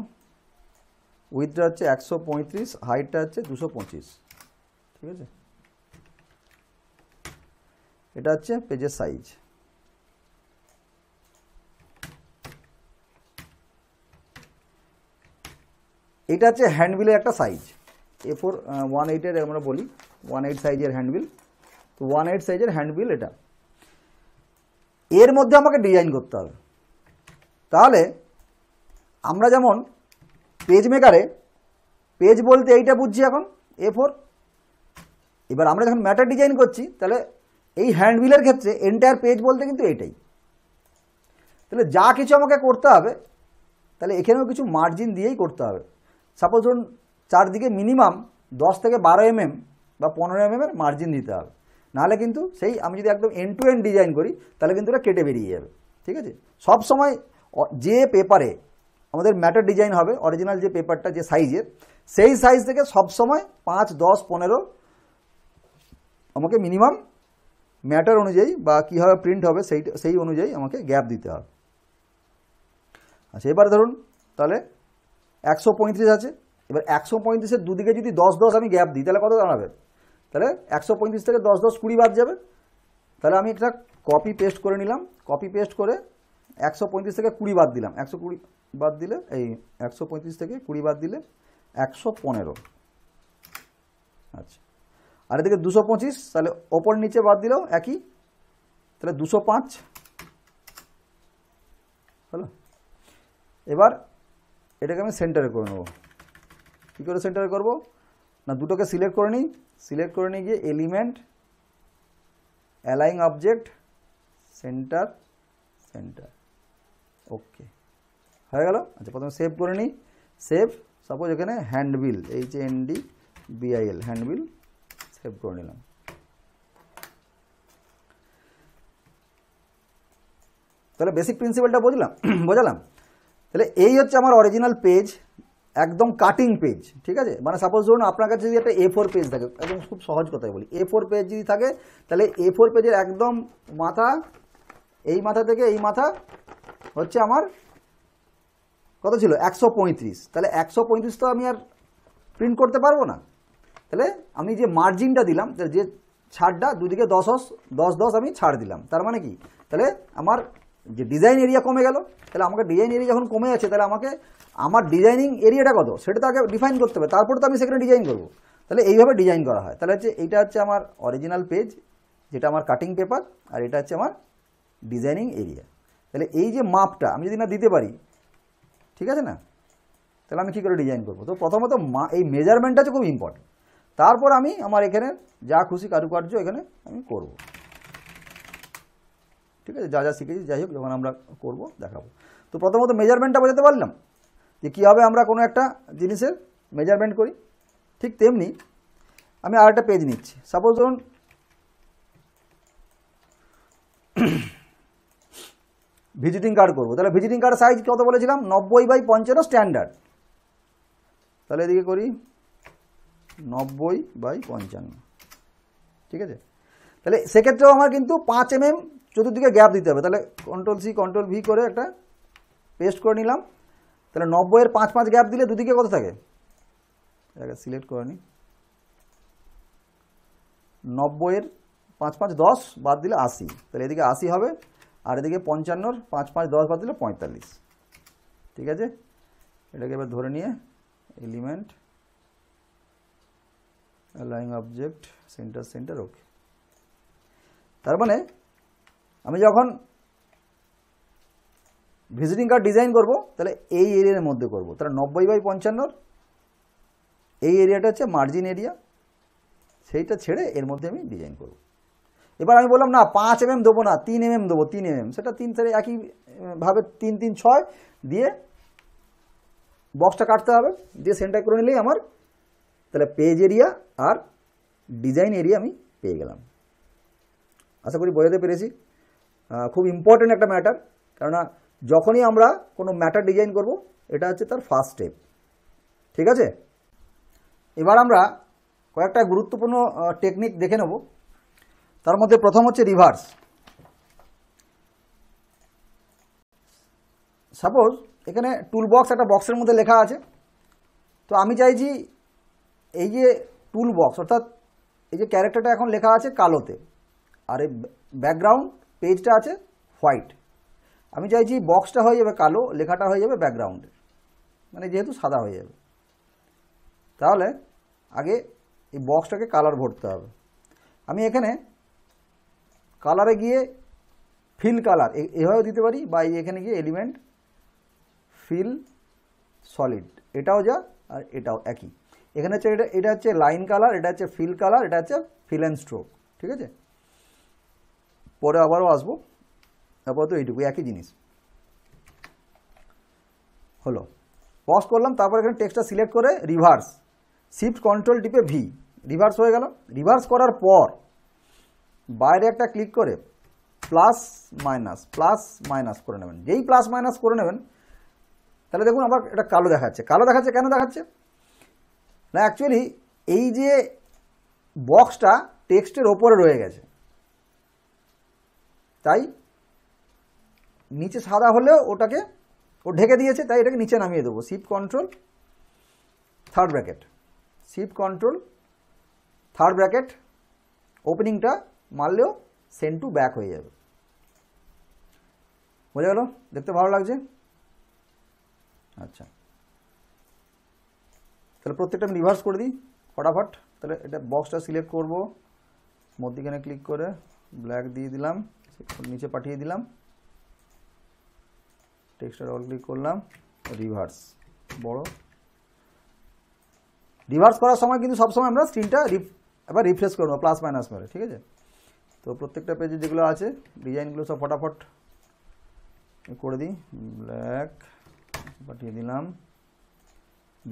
উইথটা হচ্ছে একশো পঁয়ত্রিশ হাইটটা হচ্ছে দুশো পঁচিশ ঠিক আছে এটা হচ্ছে পেজের সাইজ এটা হচ্ছে হ্যান্ডবিলের একটা সাইজ এ ফোর ওয়ান এইটের আমরা বলি ওয়ান এইট সাইজের হ্যান্ডবিল তো ওয়ান এইট সাইজের হ্যান্ডবিল এটা এর মধ্যে আমাকে ডিজাইন করতে হবে তাহলে আমরা যেমন পেজ মেকারে পেজ বলতে এইটা বুঝছি এখন এ ফোর এবার আমরা যখন ম্যাটার ডিজাইন করছি তাহলে এই হ্যান্ডবিলের ক্ষেত্রে এন্টায়ার পেজ বলতে কিন্তু এটাই তাহলে যা কিছু আমাকে করতে হবে তাহলে এখানেও কিছু মার্জিন দিয়েই করতে হবে সাপোজ ধরুন চারদিকে মিনিমাম দশ থেকে বারো এমএম বা পনেরো এমএমের মার্জিন দিতে হবে নাহলে কিন্তু সেই আমি যদি একদম এন্ড টু এন্ড ডিজাইন করি তাহলে কিন্তু ওটা কেটে বেরিয়ে যাবে ঠিক আছে সব সময় যে পেপারে আমাদের ম্যাটার ডিজাইন হবে অরিজিনাল যে পেপারটা যে সাইজের সেই সাইজ থেকে সব সময় পাঁচ দশ পনেরো আমাকে মিনিমাম ম্যাটার অনুযায়ী বা কীভাবে প্রিন্ট হবে সেই সেই অনুযায়ী আমাকে গ্যাপ দিতে হবে আচ্ছা এবার ধরুন তাহলে একশো পঁয়ত্রিশ আছে এবার একশো পঁয়ত্রিশের দুদিকে যদি দশ দশ আমি গ্যাপ দিই তাহলে কত দাঁড়াবে তাহলে একশো পঁয়ত্রিশ থেকে দশ দশ কুড়ি বাদ যাবে তাহলে আমি একটা কপি পেস্ট করে নিলাম কপি পেস্ট করে একশো পঁয়ত্রিশ থেকে কুড়ি বাদ দিলাম একশো কুড়ি বাদ দিলে এই একশো পঁয়ত্রিশ থেকে কুড়ি বাদ দিলে একশো পনেরো আচ্ছা আর এদিকে দুশো পঁচিশ তাহলে ওপর নিচে বাদ দিলেও একই তাহলে দুশো পাঁচ হলো এবার এটাকে আমি সেন্টারে করে নেবো কী করে সেন্টারে করব না দুটোকে সিলেক্ট করে নিই সিলেক্ট করে নিয়ে গিয়ে element align object centre centre okay হয়ে গেল আচ্ছা প্রথমে সেভ করে নিই সেভ সাপোজ এখানে handbill H N D B I L handbill save করে নিলাম তাহলে বেসিক প্রিন্সিপালটা বুঝলাম বোঝালাম তাহলে এই হচ্ছে আমার অরিজিনাল পেজ একদম কাটিং পেজ ঠিক আছে মানে সাপোজ ধরুন আপনার কাছে যদি একটা এ ফোর পেজ থাকে একদম খুব সহজ কথাই বলি এ ফোর পেজ যদি থাকে তাহলে এ ফোর পেজের একদম মাথা এই মাথা থেকে এই মাথা হচ্ছে আমার কত ছিল একশো পঁয়ত্রিশ তাহলে একশো পঁয়ত্রিশ তো আমি আর প্রিন্ট করতে পারবো না তাহলে আমি যে মার্জিনটা দিলাম তাহলে যে ছাড়টা দুদিকে দশ হস দশ দশ আমি ছাড় দিলাম তার মানে কি তাহলে আমার যে ডিজাইন এরিয়া কমে গেল তাহলে আমাকে ডিজাইন এরিয়া যখন কমে যাচ্ছে তাহলে আমাকে আমার ডিজাইনিং এরিয়াটা কত সেটা তাকে ডিফাইন করতে হবে তারপর তো আমি সেখানে ডিজাইন করব তাহলে এইভাবে ডিজাইন করা হয় তাহলে হচ্ছে এইটা হচ্ছে আমার অরিজিনাল পেজ যেটা আমার কাটিং পেপার আর এটা হচ্ছে আমার ডিজাইনিং এরিয়া তাহলে এই যে মাপটা আমি যদি না দিতে পারি ঠিক আছে না তাহলে আমি কী করে ডিজাইন করবো তো প্রথমত মা এই মেজারমেন্টটা হচ্ছে খুব ইম্পর্টেন্ট তারপর আমি আমার এখানে যা খুশি কারুকার্য এখানে আমি করব। ঠিক আছে যা যা শিখেছি যাই হোক যখন আমরা করব দেখাবো তো প্রথমত মেজারমেন্টটা বোঝাতে পারলাম যে কীভাবে আমরা কোনো একটা জিনিসের মেজারমেন্ট করি ঠিক তেমনি আমি আর একটা পেজ নিচ্ছি সাপোজ ধরুন ভিজিটিং কার্ড করবো তাহলে ভিজিটিং কার্ড সাইজ কত বলেছিলাম নব্বই বাই পঞ্চান্ন স্ট্যান্ডার্ড তাহলে এদিকে করি নব্বই বাই পঞ্চান্ন ঠিক আছে তাহলে সেক্ষেত্রেও আমার কিন্তু পাঁচ এম এম চতুর্দিকে গ্যাপ দিতে হবে তাহলে কন্ট্রোল সি কন্ট্রোল ভি করে একটা পেস্ট করে নিলাম তাহলে নব্বইয়ের পাঁচ পাঁচ গ্যাপ দিলে দুদিকে কত থাকে সিলেক্ট করে নিই নব্বইয়ের পাঁচ পাঁচ দশ বাদ দিলে আশি তাহলে এদিকে আশি হবে আর এদিকে পঞ্চান্নর পাঁচ পাঁচ দশ বাদ দিলে পঁয়তাল্লিশ ঠিক আছে এটাকে এবার ধরে নিয়ে element align object centre centre okay তার মানে আমি যখন ভিজিটিং কার্ড ডিজাইন করব তাহলে এই এরিয়ার মধ্যে করবো তাহলে নব্বই বাই পঞ্চান্নর এই এরিয়াটা হচ্ছে মার্জিন এরিয়া সেইটা ছেড়ে এর মধ্যে আমি ডিজাইন করব এবার আমি বললাম না পাঁচ এম mm এম দেবো না তিন এম mm এম দেবো তিন এম mm। এম সেটা তিন সেটা একইভাবে তিন তিন ছয় দিয়ে বক্সটা কাটতে হবে দিয়ে সেন্টার করে নিলেই আমার তাহলে পেজ এরিয়া আর ডিজাইন এরিয়া আমি পেয়ে গেলাম আশা করি বোঝাতে পেরেছি খুব ইম্পর্ট্যান্ট একটা ম্যাটার কেননা যখনই আমরা কোনো ম্যাটার ডিজাইন করব এটা হচ্ছে তার ফার্স্ট স্টেপ ঠিক আছে এবার আমরা কয়েকটা গুরুত্বপূর্ণ টেকনিক দেখে নেব তার মধ্যে প্রথম হচ্ছে রিভার্স সাপোজ এখানে টুল বক্স একটা বক্সের মধ্যে লেখা আছে তো আমি চাইছি এই যে টুল বক্স অর্থাৎ এই যে ক্যারেক্টারটা এখন লেখা আছে কালোতে আর এই ব্যাকগ্রাউন্ড পেজটা আছে হোয়াইট আমি চাইছি বক্সটা হয়ে যাবে কালো লেখাটা হয়ে যাবে ব্যাকগ্রাউন্ডের মানে যেহেতু সাদা হয়ে যাবে তাহলে আগে এই বক্সটাকে কালার ভরতে হবে আমি এখানে কালারে গিয়ে ফিল কালার এভাবেও দিতে পারি বা এই এখানে গিয়ে এলিমেন্ট ফিল সলিড এটাও যা আর এটাও একই এখানে হচ্ছে এটা এটা হচ্ছে লাইন কালার এটা হচ্ছে ফিল কালার এটা হচ্ছে ফিল অ্যান্ড স্ট্রোক ঠিক আছে পরে আবারও আসবো আপাতত এইটুকু একই জিনিস হলো পজ করলাম তারপর এখানে টেক্সটটা সিলেক্ট করে রিভার্স শিফট কন্ট্রোল টিপে ভি রিভার্স হয়ে গেল রিভার্স করার পর বাইরে একটা ক্লিক করে প্লাস মাইনাস প্লাস মাইনাস করে নেবেন যেই প্লাস মাইনাস করে নেবেন তাহলে দেখুন আবার এটা কালো দেখাচ্ছে কালো দেখাচ্ছে কেন দেখাচ্ছে না অ্যাকচুয়ালি এই যে বক্সটা টেক্সটের ওপরে রয়ে গেছে তাই নিচে সাদা হলেও ওটাকে ও ঢেকে দিয়েছে তাই এটাকে নিচে নামিয়ে দেবো shift control third bracket shift control third bracket ওপেনিংটা মারলেও সেন্ট টু ব্যাক হয়ে যাবে বোঝা গেল দেখতে ভালো লাগছে আচ্ছা তাহলে প্রত্যেকটা আমি রিভার্স করে দিই ফটাফট তাহলে এটা বক্সটা সিলেক্ট করব মধ্যিখানে ক্লিক করে ব্ল্যাক দিয়ে দিলাম নিচে পাঠিয়ে দিলাম টেক্সটার অল ক্লিক করলাম রিভার্স বড় রিভার্স করার সময় কিন্তু সবসময় আমরা স্ক্রিনটা আবার রিফ্রেশ করবো প্লাস মাইনাস মেরে ঠিক আছে তো প্রত্যেকটা পেজে যেগুলো আছে ডিজাইনগুলো সব ফটাফট করে দিই ব্ল্যাক পাঠিয়ে দিলাম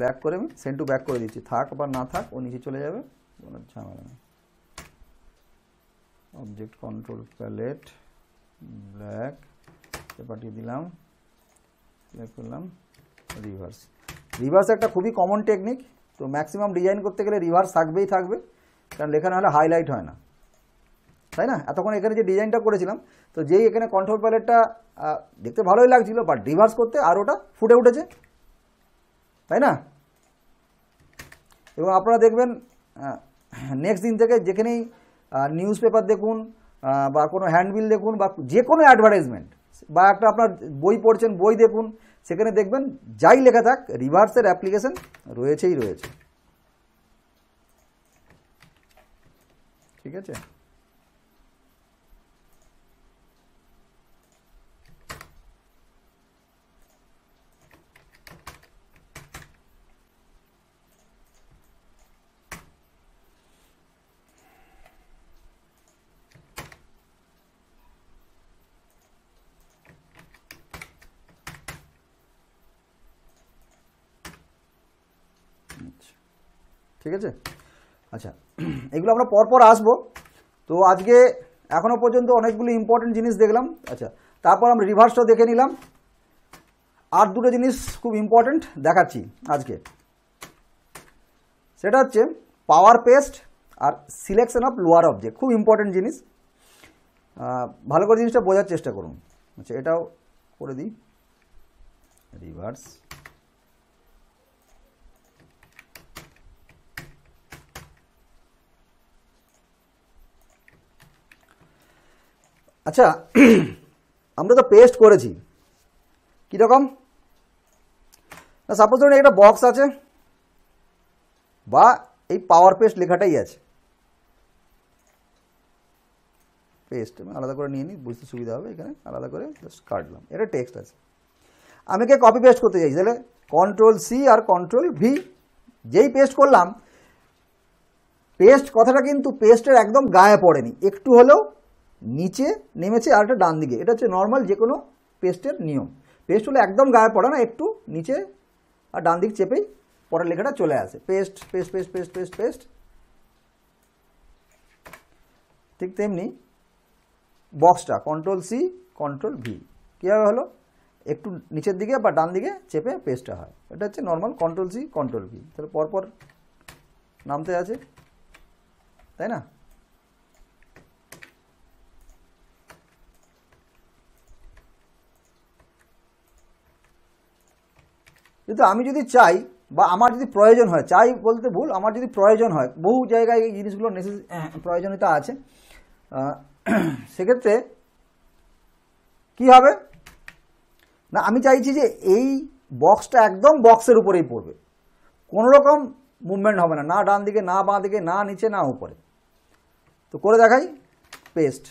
ব্যাক করে আমি সেন্টু ব্যাক করে দিচ্ছি থাক বা না থাক ও নিচে চলে যাবে কোনো ঝামেলা নেই অবজেক্ট কন্ট্রোল প্যালেট ব্ল্যাক পাঠিয়ে দিলাম করলাম রিভার্স রিভার্স একটা খুবই কমন টেকনিক তো ম্যাক্সিমাম ডিজাইন করতে গেলে রিভার্স থাকবেই থাকবে কারণ লেখা না হলে হাইলাইট হয় না তাই না এতক্ষণ এখানে যে ডিজাইনটা করেছিলাম তো যেই এখানে কন্ট্রোল প্যালেটটা দেখতে ভালোই লাগছিল বাট রিভার্স করতে আর ওটা ফুটে উঠেছে তাই না এবং আপনারা দেখবেন নেক্সট দিন থেকে যেখানেই নিউজ পেপার দেখুন বা কোনো হ্যান্ডবিল দেখুন বা যে কোনো অ্যাডভার্টাইজমেন্ট বা একটা আপনার বই পড়ছেন বই দেখুন সেখানে দেখবেন যাই লেখা থাক রিভার্সের অ্যাপ্লিকেশন রয়েছেই রয়েছে ঠিক আছে ঠিক আছে আচ্ছা এগুলো আমরা পরপর আসবো তো আজকে এখনও পর্যন্ত অনেকগুলি ইম্পর্টেন্ট জিনিস দেখলাম আচ্ছা তারপর আমরা রিভার্সটাও দেখে নিলাম আর দুটো জিনিস খুব ইম্পর্টেন্ট দেখাচ্ছি আজকে সেটা হচ্ছে পাওয়ার পেস্ট আর সিলেকশন অফ লোয়ার অবজেক্ট খুব ইম্পর্টেন্ট জিনিস ভালো করে জিনিসটা বোঝার চেষ্টা করুন আচ্ছা এটাও করে দিই রিভার্স আচ্ছা আমরা তো পেস্ট করেছি কীরকম না সাপোজ ধরুন একটা বক্স আছে বা এই পাওয়ার পেস্ট লেখাটাই আছে পেস্ট আমি আলাদা করে নিয়ে নিই বুঝতে সুবিধা হবে এখানে আলাদা করে জাস্ট কাটলাম এটা টেক্সট আছে আমি কে কপি পেস্ট করতে চাইছি তাহলে কন্ট্রোল সি আর কন্ট্রোল ভি যেই পেস্ট করলাম পেস্ট কথাটা কিন্তু পেস্টের একদম গায়ে পড়েনি একটু হলেও নিচে নেমেছে আর একটা ডান দিকে এটা হচ্ছে নর্মাল যে কোনো পেস্টের নিয়ম পেস্ট হলে একদম গায়ে পড়ে না একটু নিচে আর ডান দিক চেপেই পড়ার লেখাটা চলে আসে paste paste paste paste paste paste ঠিক তেমনি বক্সটা কন্ট্রোল সি কন্ট্রোল ভি কীভাবে হলো একটু নিচের দিকে বা ডান দিকে চেপে পেস্টটা হয় এটা হচ্ছে normal control C control V তাহলে পরপর নামতে আছে তাই না কিন্তু আমি যদি চাই বা আমার যদি প্রয়োজন হয় চাই বলতে ভুল আমার যদি প্রয়োজন হয় বহু জায়গায় এই জিনিসগুলো নেসেস প্রয়োজনীয়তা আছে সেক্ষেত্রে কি হবে না আমি চাইছি যে এই বক্সটা একদম বক্সের উপরেই পড়বে কোনো রকম মুভমেন্ট হবে না না ডান দিকে না বাঁ দিকে না নিচে না উপরে তো করে দেখাই পেস্ট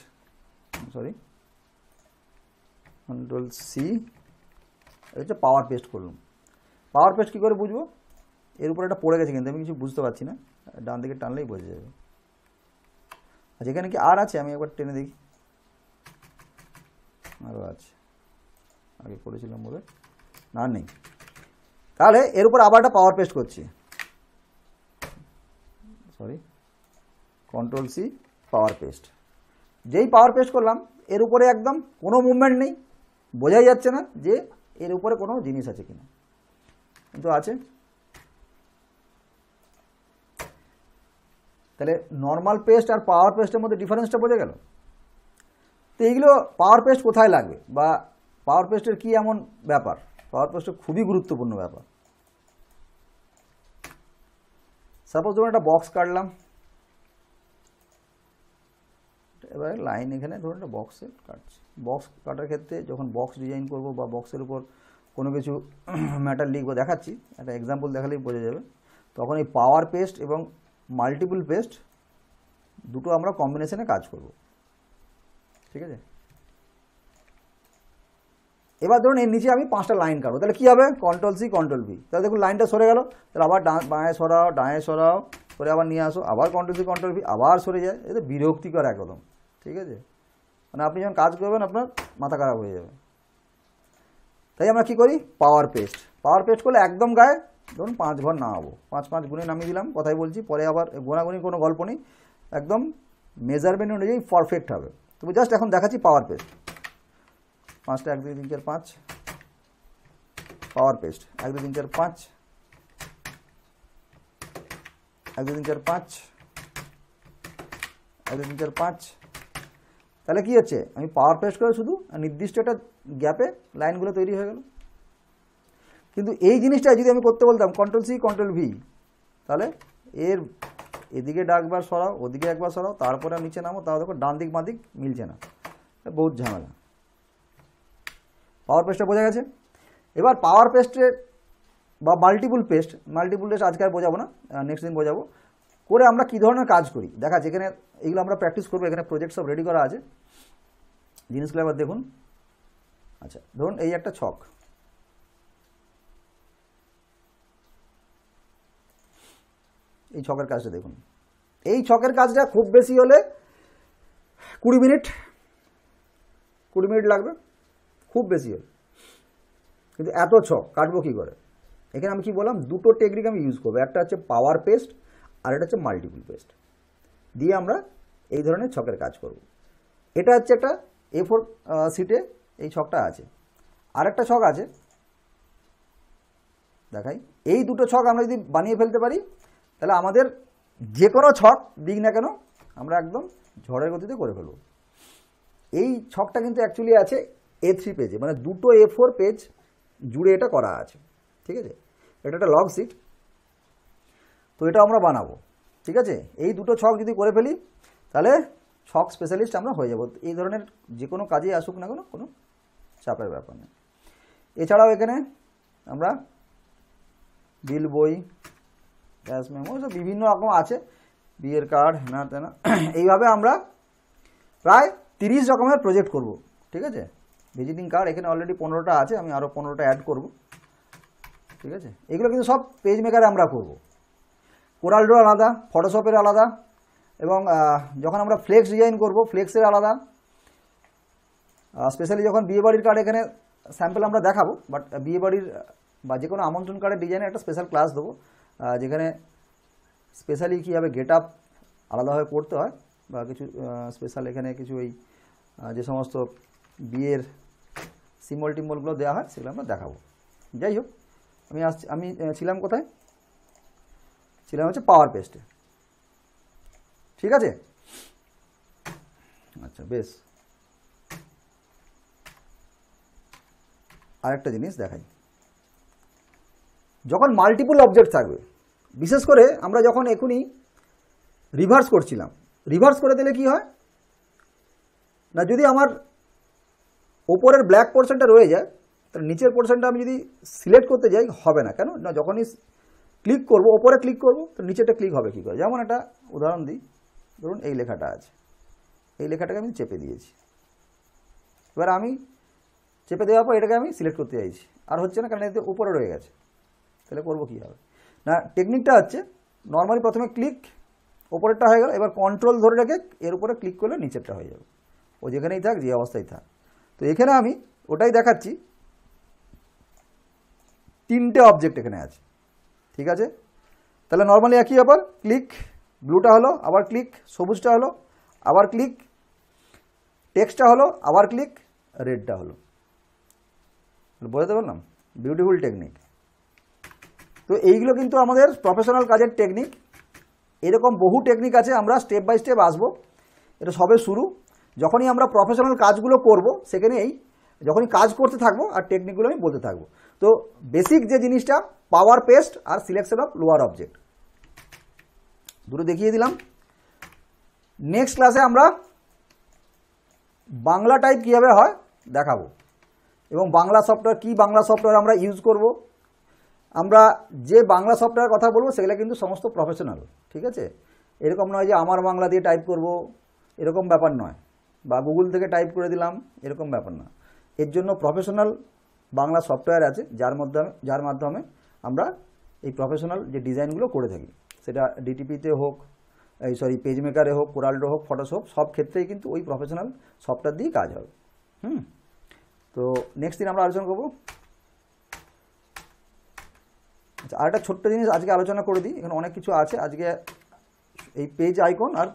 সরি কন্ট্রোল সি এটা পাওয়ার পেস্ট করলাম পাওয়ার পেস্ট কী করে বুঝবো এর উপরে এটা পড়ে গেছে কিন্তু আমি কিছু বুঝতে পারছি না ডান দিকে টানলেই বোঝা যাবে আচ্ছা এখানে কি আর আছে আমি একবার টেনে দেখি আরও আছে আগে করেছিলাম বলে না নেই তাহলে এর উপর আবার একটা পাওয়ার পেস্ট করছি sorry control C power paste যেই পাওয়ার পেস্ট করলাম এর উপরে একদম কোনো মুভমেন্ট নেই বোঝাই যাচ্ছে না যে এর উপরে কোনো জিনিস আছে কিনা কিন্তু আছে তাহলে নর্মাল পেস্ট আর পাওয়ার পেস্টের মধ্যে ডিফারেন্সটা বোঝা গেল তো এইগুলো পাওয়ার পেস্ট কোথায় লাগবে বা পাওয়ার পেস্টের কি এমন ব্যাপার পাওয়ার পেস্ট খুবই গুরুত্বপূর্ণ ব্যাপার সাপোজ ধরুন একটা বক্স কাটলাম এবারে লাইন এখানে ধরুন একটা বক্সে কাটছি বক্স কাটার ক্ষেত্রে যখন বক্স ডিজাইন করব বা বক্সের উপর কোনো কিছু ম্যাটার লিখবো দেখাচ্ছি একটা এক্সাম্পল দেখালেই বোঝা যাবে তখন এই পাওয়ার পেস্ট এবং মাল্টিপল পেস্ট দুটো আমরা কম্বিনেশনে কাজ করব ঠিক আছে এবার ধরুন এর নিচে আমি পাঁচটা লাইন কাটবো তাহলে কী হবে কন্ট্রোল সি কন্ট্রোল ভি তাহলে দেখুন লাইনটা সরে গেল তাহলে আবার বাঁয়ে সরাও ডাঁয়ে সরাও করে আবার নিয়ে আসো আবার কন্ট্রোল সি কন্ট্রোল ভি আবার সরে যায় এতে বিরক্তিকর একদম ঠিক আছে মানে আপনি যখন কাজ করবেন আপনার মাথা খারাপ হয়ে যাবে তাই আমরা কি করি পাওয়ার পেস্ট পাওয়ার পেস্ট করলে একদম গায়ে ধরুন পাঁচ ঘর নামাবো পাঁচ পাঁচ গুণে নামিয়ে দিলাম কথাই বলছি পরে আবার গোনাগুনি কোনো গল্প নেই একদম মেজারমেন্ট অনুযায়ী পারফেক্ট হবে তবু জাস্ট এখন দেখাচ্ছি পাওয়ার পেস্ট পাঁচটা এক দুই তিন চার পাঁচ পাওয়ার পেস্ট এক দুই তিন চার পাঁচ এক দুই তিন চার পাঁচ এক দুই তিন চার পাঁচ তাহলে কী হচ্ছে আমি পাওয়ার পেস্ট করে শুধু নির্দিষ্ট একটা গ্যাপে লাইনগুলো তৈরি হয়ে গেল কিন্তু এই জিনিসটা যদি আমি করতে বলতাম কন্ট্রোল সি কন্ট্রোল ভি তাহলে এর এদিকে ডাকবার সরাও ওদিকে একবার সরাও তারপরে নিচে নামো তাহলে দেখো ডান দিক বাঁ দিক মিলছে না বহুত ঝামেলা পাওয়ার পেস্টটা বোঝা গেছে এবার পাওয়ার পেস্টের বা মাল্টিপুল পেস্ট মাল্টিপুল পেস্ট আজকে আর বোঝাবো না নেক্সট দিন বোঝাবো করে আমরা কী ধরনের কাজ করি দেখা এখানে এগুলো আমরা প্র্যাকটিস করবো এখানে প্রজেক্ট সব রেডি করা আছে জিনিসগুলো এবার দেখুন আচ্ছা ধরুন এই একটা ছক এই ছকের কাজটা দেখুন এই ছকের কাজটা খুব বেশি হলে কুড়ি মিনিট কুড়ি মিনিট লাগবে খুব বেশি হলে কিন্তু এত ছক কাটবো কী করে এখানে আমি কি বললাম দুটো টেকনিক আমি ইউজ করবো একটা হচ্ছে পাওয়ার পেস্ট আর একটা হচ্ছে মাল্টিপুল পেস্ট দিয়ে আমরা এই ধরনের ছকের কাজ করব এটা হচ্ছে একটা এ ফোর সিটে এই ছকটা আছে আরেকটা ছক আছে দেখাই এই দুটো ছক আমরা যদি বানিয়ে ফেলতে পারি তাহলে আমাদের যে কোনো ছক দিক না কেন আমরা একদম ঝড়ের গতিতে করে ফেলব এই ছকটা কিন্তু অ্যাকচুয়ালি আছে এ থ্রি পেজে মানে দুটো এ ফোর পেজ জুড়ে এটা করা আছে ঠিক আছে এটা একটা লগ সিট তো এটা আমরা বানাবো ঠিক আছে এই দুটো ছক যদি করে ফেলি তাহলে ছক স্পেশালিস্ট আমরা হয়ে যাব এই ধরনের যে কোনো কাজে আসুক না কোনো কোনো চাপের ব্যাপার নেই এছাড়াও এখানে আমরা বিল বই ক্যাশ মেমো সব বিভিন্ন রকম আছে বিয়ের কার্ড হেনা তেনা এইভাবে আমরা প্রায় তিরিশ রকমের প্রজেক্ট করব ঠিক আছে ভিজিটিং কার্ড এখানে অলরেডি পনেরোটা আছে আমি আরও পনেরোটা অ্যাড করব ঠিক আছে এগুলো কিন্তু সব পেজ মেকারে আমরা করব কোরাল আলাদা ফটোশপের আলাদা এবং যখন আমরা ফ্লেক্স ডিজাইন করব ফ্লেক্সের আলাদা স্পেশালি যখন বিয়ে বাড়ির কার্ড এখানে স্যাম্পল আমরা দেখাবো বাট বিয়ে বাড়ির বা যে কোনো আমন্ত্রণ কার্ডের ডিজাইনের একটা স্পেশাল ক্লাস দেবো যেখানে স্পেশালি কীভাবে গেট আপ আলাদাভাবে করতে হয় বা কিছু স্পেশাল এখানে কিছু ওই যে সমস্ত বিয়ের সিম্বল টিম্বলগুলো দেওয়া হয় সেগুলো আমরা দেখাবো যাই হোক আমি আস আমি ছিলাম কোথায় ছিলাম হচ্ছে পাওয়ার পেস্টে ঠিক আছে আচ্ছা বেশ আরেকটা জিনিস দেখাই যখন মাল্টিপুল অবজেক্ট থাকবে বিশেষ করে আমরা যখন এখনই রিভার্স করছিলাম রিভার্স করে দিলে কি হয় না যদি আমার ওপরের ব্ল্যাক পোর্শনটা রয়ে যায় তাহলে নিচের পোর্শনটা আমি যদি সিলেক্ট করতে যাই হবে না কেন না যখনই ক্লিক করব ওপরে ক্লিক করব তো নিচেরটা ক্লিক হবে কী করে যেমন একটা উদাহরণ দিই ধরুন এই লেখাটা আছে এই লেখাটাকে আমি চেপে দিয়েছি এবার আমি চেপে দেওয়ার পর এটাকে আমি সিলেক্ট করতে চাইছি আর হচ্ছে না কারণ এতে উপরে রয়ে গেছে তাহলে করবো কী হবে না টেকনিকটা হচ্ছে নর্মালি প্রথমে ক্লিক ওপরেরটা হয়ে গেল এবার কন্ট্রোল ধরে রেখে এর উপরে ক্লিক করলে নিচেরটা হয়ে যাবে ও যেখানেই থাক যে অবস্থায় থাক তো এখানে আমি ওটাই দেখাচ্ছি তিনটে অবজেক্ট এখানে আছে ঠিক আছে তাহলে নর্মালি একই ব্যাপার ক্লিক ব্লুটা হলো আবার ক্লিক সবুজটা হলো আবার ক্লিক টেক্সটটা হলো আবার ক্লিক রেডটা হলো বোঝাতে পারলাম বিউটিফুল টেকনিক তো এইগুলো কিন্তু আমাদের প্রফেশনাল কাজের টেকনিক এরকম বহু টেকনিক আছে আমরা স্টেপ বাই স্টেপ আসবো এটা সবে শুরু যখনই আমরা প্রফেশনাল কাজগুলো করব সেখানে এই যখনই কাজ করতে থাকবো আর টেকনিকগুলো আমি বলতে থাকবো তো বেসিক যে জিনিসটা পাওয়ার পেস্ট আর সিলেকশন অফ লোয়ার অবজেক্ট দুটো দেখিয়ে দিলাম নেক্সট ক্লাসে আমরা বাংলা টাইপ কীভাবে হয় দেখাবো এবং বাংলা সফটওয়্যার কি বাংলা সফটওয়্যার আমরা ইউজ করব আমরা যে বাংলা সফটওয়্যার কথা বলবো সেগুলো কিন্তু সমস্ত প্রফেশনাল ঠিক আছে এরকম নয় যে আমার বাংলা দিয়ে টাইপ করব এরকম ব্যাপার নয় বা গুগল থেকে টাইপ করে দিলাম এরকম ব্যাপার না এর জন্য প্রফেশনাল বাংলা সফটওয়্যার আছে যার মাধ্যমে যার মাধ্যমে আমরা এই প্রফেশনাল যে ডিজাইনগুলো করে থাকি সেটা ডিটিপিতে হোক এই সরি পেজ মেকারে হোক কোরালডো হোক ফটোশপ সব ক্ষেত্রেই কিন্তু ওই প্রফেশনাল সফটওয়্যার দিয়েই কাজ হবে হুম তো নেক্সট দিন আমরা আলোচনা করবো আচ্ছা আর একটা ছোট্ট জিনিস আজকে আলোচনা করে দিই এখানে অনেক কিছু আছে আজকে এই পেজ আইকন আর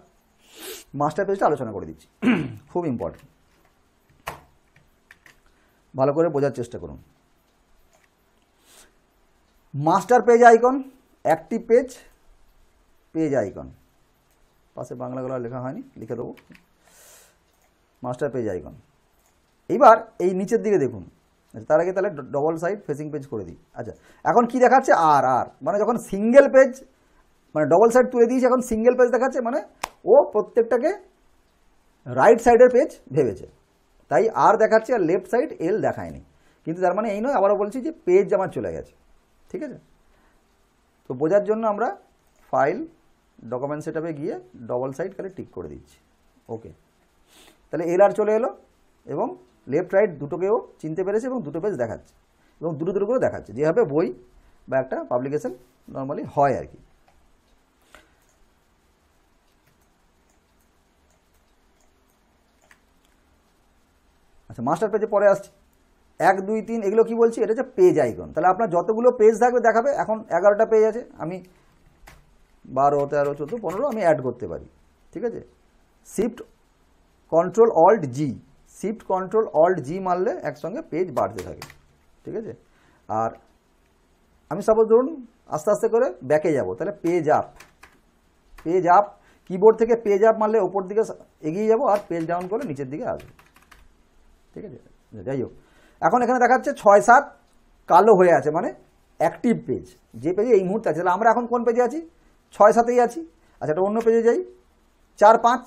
মাস্টার পেজটা আলোচনা করে দিচ্ছি খুব ইম্পর্টেন্ট ভালো করে বোঝার চেষ্টা করুন master page icon active page page icon পাশে বাংলাগুলো লেখা হয়নি লিখে দেবো মাস্টার পেজ আইকন এইবার এই নিচের দিকে দেখুন তার আগে তাহলে ডবল সাইড ফেসিং পেজ করে দিই আচ্ছা এখন কি দেখাচ্ছে আর আর মানে যখন সিঙ্গেল পেজ মানে ডবল সাইড তুলে দিয়েছে এখন সিঙ্গেল পেজ দেখাচ্ছে মানে ও প্রত্যেকটাকে রাইট সাইডের পেজ ভেবেছে তাই আর দেখাচ্ছে আর লেফট সাইড এল দেখায়নি কিন্তু তার মানে এই নয় আবারও বলছি যে পেজ আমার চলে গেছে ঠিক আছে তো বোঝার জন্য আমরা ফাইল ডকুমেন্ট সেটআপে গিয়ে ডবল সাইড খালি টিক করে দিচ্ছি ওকে তাহলে এল আর চলে এলো এবং লেফট রাইট দুটোকেও চিনতে পেরেছে এবং দুটো পেজ দেখাচ্ছে এবং দুটো দুটো করে দেখাচ্ছে যেভাবে বই বা একটা পাবলিকেশন নর্মালি হয় আর কি আচ্ছা মাস্টার পেজে পরে আসছি এক দুই তিন এগুলো কি বলছি এটা হচ্ছে পেজ আইকন তাহলে আপনার যতগুলো পেজ থাকবে দেখাবে এখন এগারোটা পেজ আছে আমি বারো তেরো চোদ্দো পনেরো আমি অ্যাড করতে পারি ঠিক আছে shift control alt G shift control alt G মারলে একসঙ্গে পেজ বাড়তে থাকে ঠিক আছে আর আমি সাপোজ ধরুন আস্তে আস্তে করে ব্যাকে যাব তাহলে page up page up keyboard থেকে পেজ আপ মারলে ওপর দিকে এগিয়ে যাব আর পেজ ডাউন করে নিচের দিকে আসবে ঠিক আছে যাই হোক এখন এখানে দেখাচ্ছে ছয় সাত কালো হয়ে আছে মানে অ্যাক্টিভ পেজ যে পেজে এই মুহূর্তে আছে তাহলে আমরা এখন কোন পেজে আছি ছয় সাতেই আছি আচ্ছা একটা অন্য পেজে যাই চার পাঁচ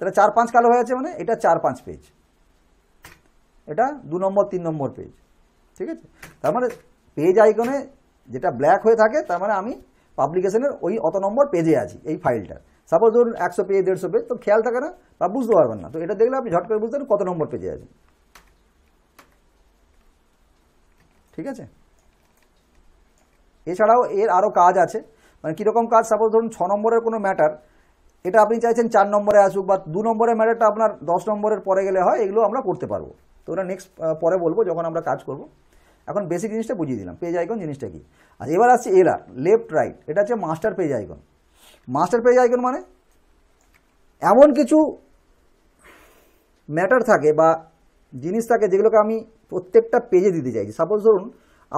তাহলে চার পাঁচ কালো হয়ে আছে মানে এটা চার পাঁচ পেজ এটা দু নম্বর তিন নম্বর পেজ ঠিক আছে তার মানে পেজ আইকনে যেটা ব্ল্যাক হয়ে থাকে তার মানে আমি পাবলিকেশনের ওই অত নম্বর পেজে আছি এই ফাইলটা সাপোজ ধরুন একশো পেজ দেড়শো পেজ তো খেয়াল থাকে না বা বুঝতে পারবেন না তো এটা দেখলে আপনি ঝট করে বুঝতে পারেন কত নম্বর পেজে আছে ঠিক আছে এছাড়াও এর আরও কাজ আছে মানে কীরকম কাজ সাপোজ ধরুন ছ নম্বরের কোনো ম্যাটার এটা আপনি চাইছেন চার নম্বরে আসুক বা দু নম্বরের ম্যাটারটা আপনার দশ নম্বরের পরে গেলে হয় এগুলো আমরা করতে পারবো তো ওটা নেক্সট পরে বলবো যখন আমরা কাজ করব এখন বেসিক জিনিসটা বুঝিয়ে দিলাম পেজ আইকন জিনিসটা কি আর এবার আসছে এলার লেফট রাইট এটা হচ্ছে master page icon master page icon মানে এমন কিছু ম্যাটার থাকে বা জিনিস থাকে যেগুলোকে আমি প্রত্যেকটা পেজে দিতে চাইছি সাপোজ ধরুন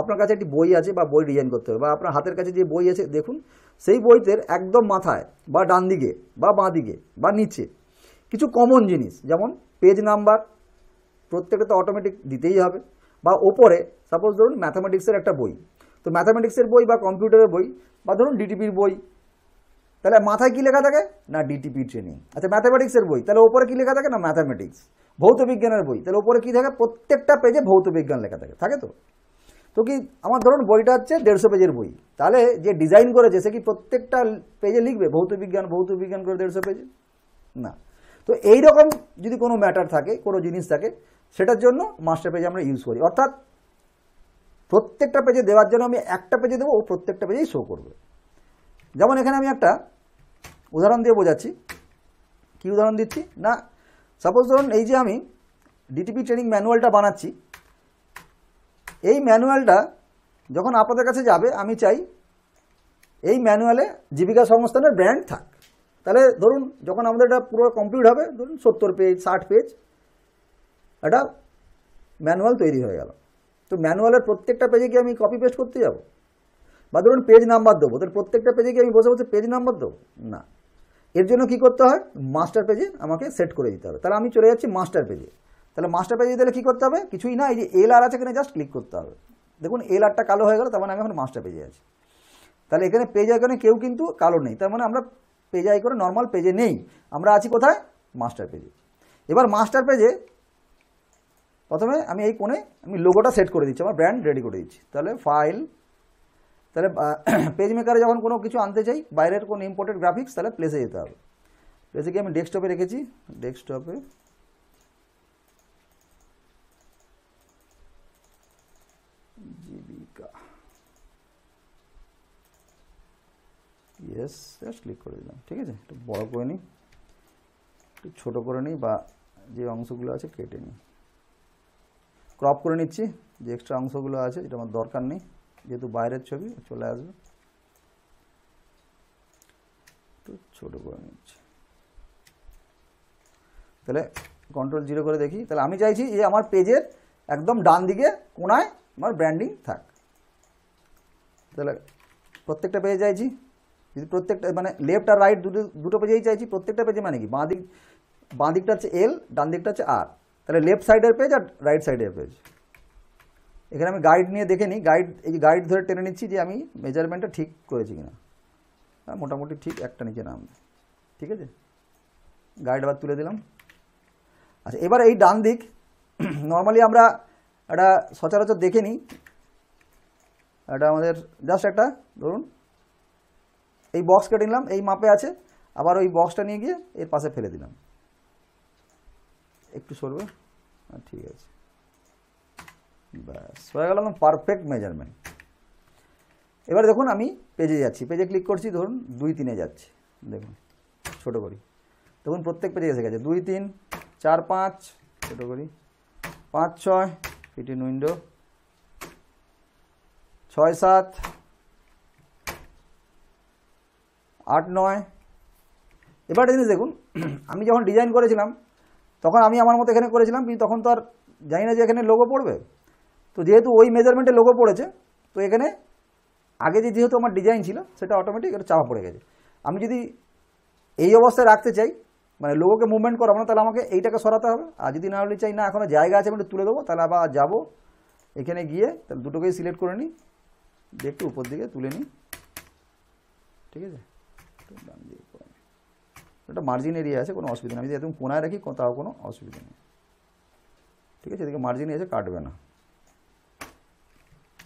আপনার কাছে একটি বই আছে বা বই ডিজাইন করতে হবে বা আপনার হাতের কাছে যে বই আছে দেখুন সেই বইতে একদম মাথায় বা ডান দিকে বা বাঁ দিকে বা নিচে কিছু কমন জিনিস যেমন পেজ নাম্বার প্রত্যেকটা তো অটোমেটিক দিতেই হবে বা ওপরে সাপোজ ধরুন ম্যাথামেটিক্সের একটা বই তো ম্যাথামেটিক্সের বই বা কম্পিউটারের বই বা ধরুন ডিটিপির বই তাহলে মাথায় কী লেখা থাকে না ডিটিপি ট্রেনিং আচ্ছা ম্যাথামেটিক্সের বই তাহলে ওপরে কী লেখা থাকে না ম্যাথামেটিক্স ভৌত বিজ্ঞানের বই তাহলে ওপরে কী থাকে প্রত্যেকটা পেজে ভৌত বিজ্ঞান লেখা থাকে থাকে তো তো কি আমার ধরুন বইটা হচ্ছে দেড়শো পেজের বই তাহলে যে ডিজাইন করেছে সে কি প্রত্যেকটা পেজে লিখবে ভৌত বিজ্ঞান ভৌত বিজ্ঞান করে দেড়শো পেজে না তো এই রকম যদি কোনো ম্যাটার থাকে কোনো জিনিস থাকে সেটার জন্য মাস্টার পেজে আমরা ইউজ করি অর্থাৎ প্রত্যেকটা পেজে দেওয়ার জন্য আমি একটা পেজে দেবো ও প্রত্যেকটা পেজেই শো করবে যেমন এখানে আমি একটা উদাহরণ দিয়ে বোঝাচ্ছি কী উদাহরণ দিচ্ছি না সাপোজ ধরুন এই যে আমি ডিটিপি ট্রেনিং ম্যানুয়ালটা বানাচ্ছি এই ম্যানুয়ালটা যখন আপনাদের কাছে যাবে আমি চাই এই ম্যানুয়ালে জীবিকা সংস্থানের ব্র্যান্ড থাক তাহলে ধরুন যখন আমাদের এটা পুরো কমপ্লিট হবে ধরুন সত্তর পেজ ষাট পেজ এটা ম্যানুয়াল তৈরি হয়ে গেল তো ম্যানুয়ালের প্রত্যেকটা পেজে কি আমি কপি পেস্ট করতে যাব বা ধরুন পেজ নাম্বার দেবো তাহলে প্রত্যেকটা পেজে কি আমি বসে বসে পেজ নাম্বার দেবো না এর জন্য কি করতে হয় মাস্টার পেজে আমাকে সেট করে দিতে হবে তাহলে আমি চলে যাচ্ছি মাস্টার পেজে তাহলে মাস্টার পেজে দিলে কী করতে হবে কিছুই না এই যে এল আর আছে এখানে জাস্ট ক্লিক করতে হবে দেখুন এল আরটা কালো হয়ে গেল তার মানে আমি এখন মাস্টার পেজে আছি তাহলে এখানে পেজ আইকনে কেউ কিন্তু কালো নেই তার মানে আমরা পেজ আইকনে নর্মাল পেজে নেই আমরা আছি কোথায় মাস্টার পেজে এবার মাস্টার পেজে প্রথমে আমি এই কোণে আমি লোগোটা সেট করে দিচ্ছি আমার ব্র্যান্ড রেডি করে দিচ্ছি তাহলে ফাইল তাহলে পেজ মেকারে যখন কোনো কিছু আনতে চাই বাইরের কোনো ইম্পোর্টেড গ্রাফিক্স তাহলে প্লেসে যেতে হবে প্লেসে গিয়ে আমি ডেস্কটপে রেখেছি ডেস্কটপে ইয়েস জাস্ট ক্লিক করে দিলাম ঠিক আছে একটু বড়ো করে নিই একটু ছোটো করে নিই বা যে অংশগুলো আছে কেটে নিই ক্রপ করে নিচ্ছি যে এক্সট্রা অংশগুলো আছে যেটা আমার দরকার নেই যেহেতু বাইরের ছবি চলে আসবে একটু ছোটো করে নিচ্ছি তাহলে কন্ট্রোল জিরো করে দেখি তাহলে আমি চাইছি যে আমার পেজের একদম ডান দিকে কোনায় আমার ব্র্যান্ডিং থাক তাহলে প্রত্যেকটা পেজে চাইছি যদি প্রত্যেকটা মানে লেফট আর রাইট দুটো দুটো পেজেই চাইছি প্রত্যেকটা পেজে মানে কি বাঁ দিক বাঁ দিকটা হচ্ছে এল ডান দিকটা হচ্ছে আর তাহলে লেফট সাইডের পেজ আর রাইট সাইডের পেজ এখানে আমি গাইড নিয়ে দেখে নিই গাইড এই গাইড ধরে টেনে নিচ্ছি যে আমি মেজারমেন্টটা ঠিক করেছি কিনা হ্যাঁ মোটামুটি ঠিক একটা নিচে নাম ঠিক আছে গাইড আবার তুলে দিলাম আচ্ছা এবার এই ডান দিক নর্মালি আমরা একটা সচরাচর দেখে নিই এটা আমাদের জাস্ট একটা ধরুন এই বক্স কেটে নিলাম এই মাপে আছে আবার ওই বক্সটা নিয়ে গিয়ে এর পাশে ফেলে দিলাম একটু সরবে ঠিক আছে ব্যাস হয়ে গেল পারফেক্ট মেজারমেন্ট এবার দেখুন আমি পেজে যাচ্ছি পেজে ক্লিক করছি ধরুন দুই তিনে যাচ্ছি দেখুন ছোট করি দেখুন প্রত্যেক পেজে এসে গেছে দুই তিন চার পাঁচ ছোটো করি পাঁচ ছয় ফিটিন উইন্ডো ছয় সাত আট নয় এবার জিনিস দেখুন আমি যখন ডিজাইন করেছিলাম তখন আমি আমার মতো এখানে করেছিলাম কিন্তু তখন তো আর জানি না যে এখানে লোগো পড়বে তো যেহেতু ওই মেজারমেন্টে লোগো পড়েছে তো এখানে আগে যে যেহেতু আমার ডিজাইন ছিল সেটা অটোমেটিক এটা চাপা পড়ে গেছে আমি যদি এই অবস্থায় রাখতে চাই মানে লোগোকে মুভমেন্ট করাবো না তাহলে আমাকে এইটাকে সরাতে হবে আর যদি না হলে চাই না এখনও জায়গা আছে আমি একটু তুলে দেবো তাহলে আবার যাবো এখানে গিয়ে তাহলে দুটোকেই সিলেক্ট করে নিই একটু উপর দিকে তুলে নিই ঠিক আছে ডান করে নিই একটা মার্জিন এরিয়া আছে কোনো অসুবিধা নেই আমি যদি একদম কোনায় রাখি তাও কোনো অসুবিধা নেই ঠিক আছে এদিকে মার্জিন এসে কাটবে না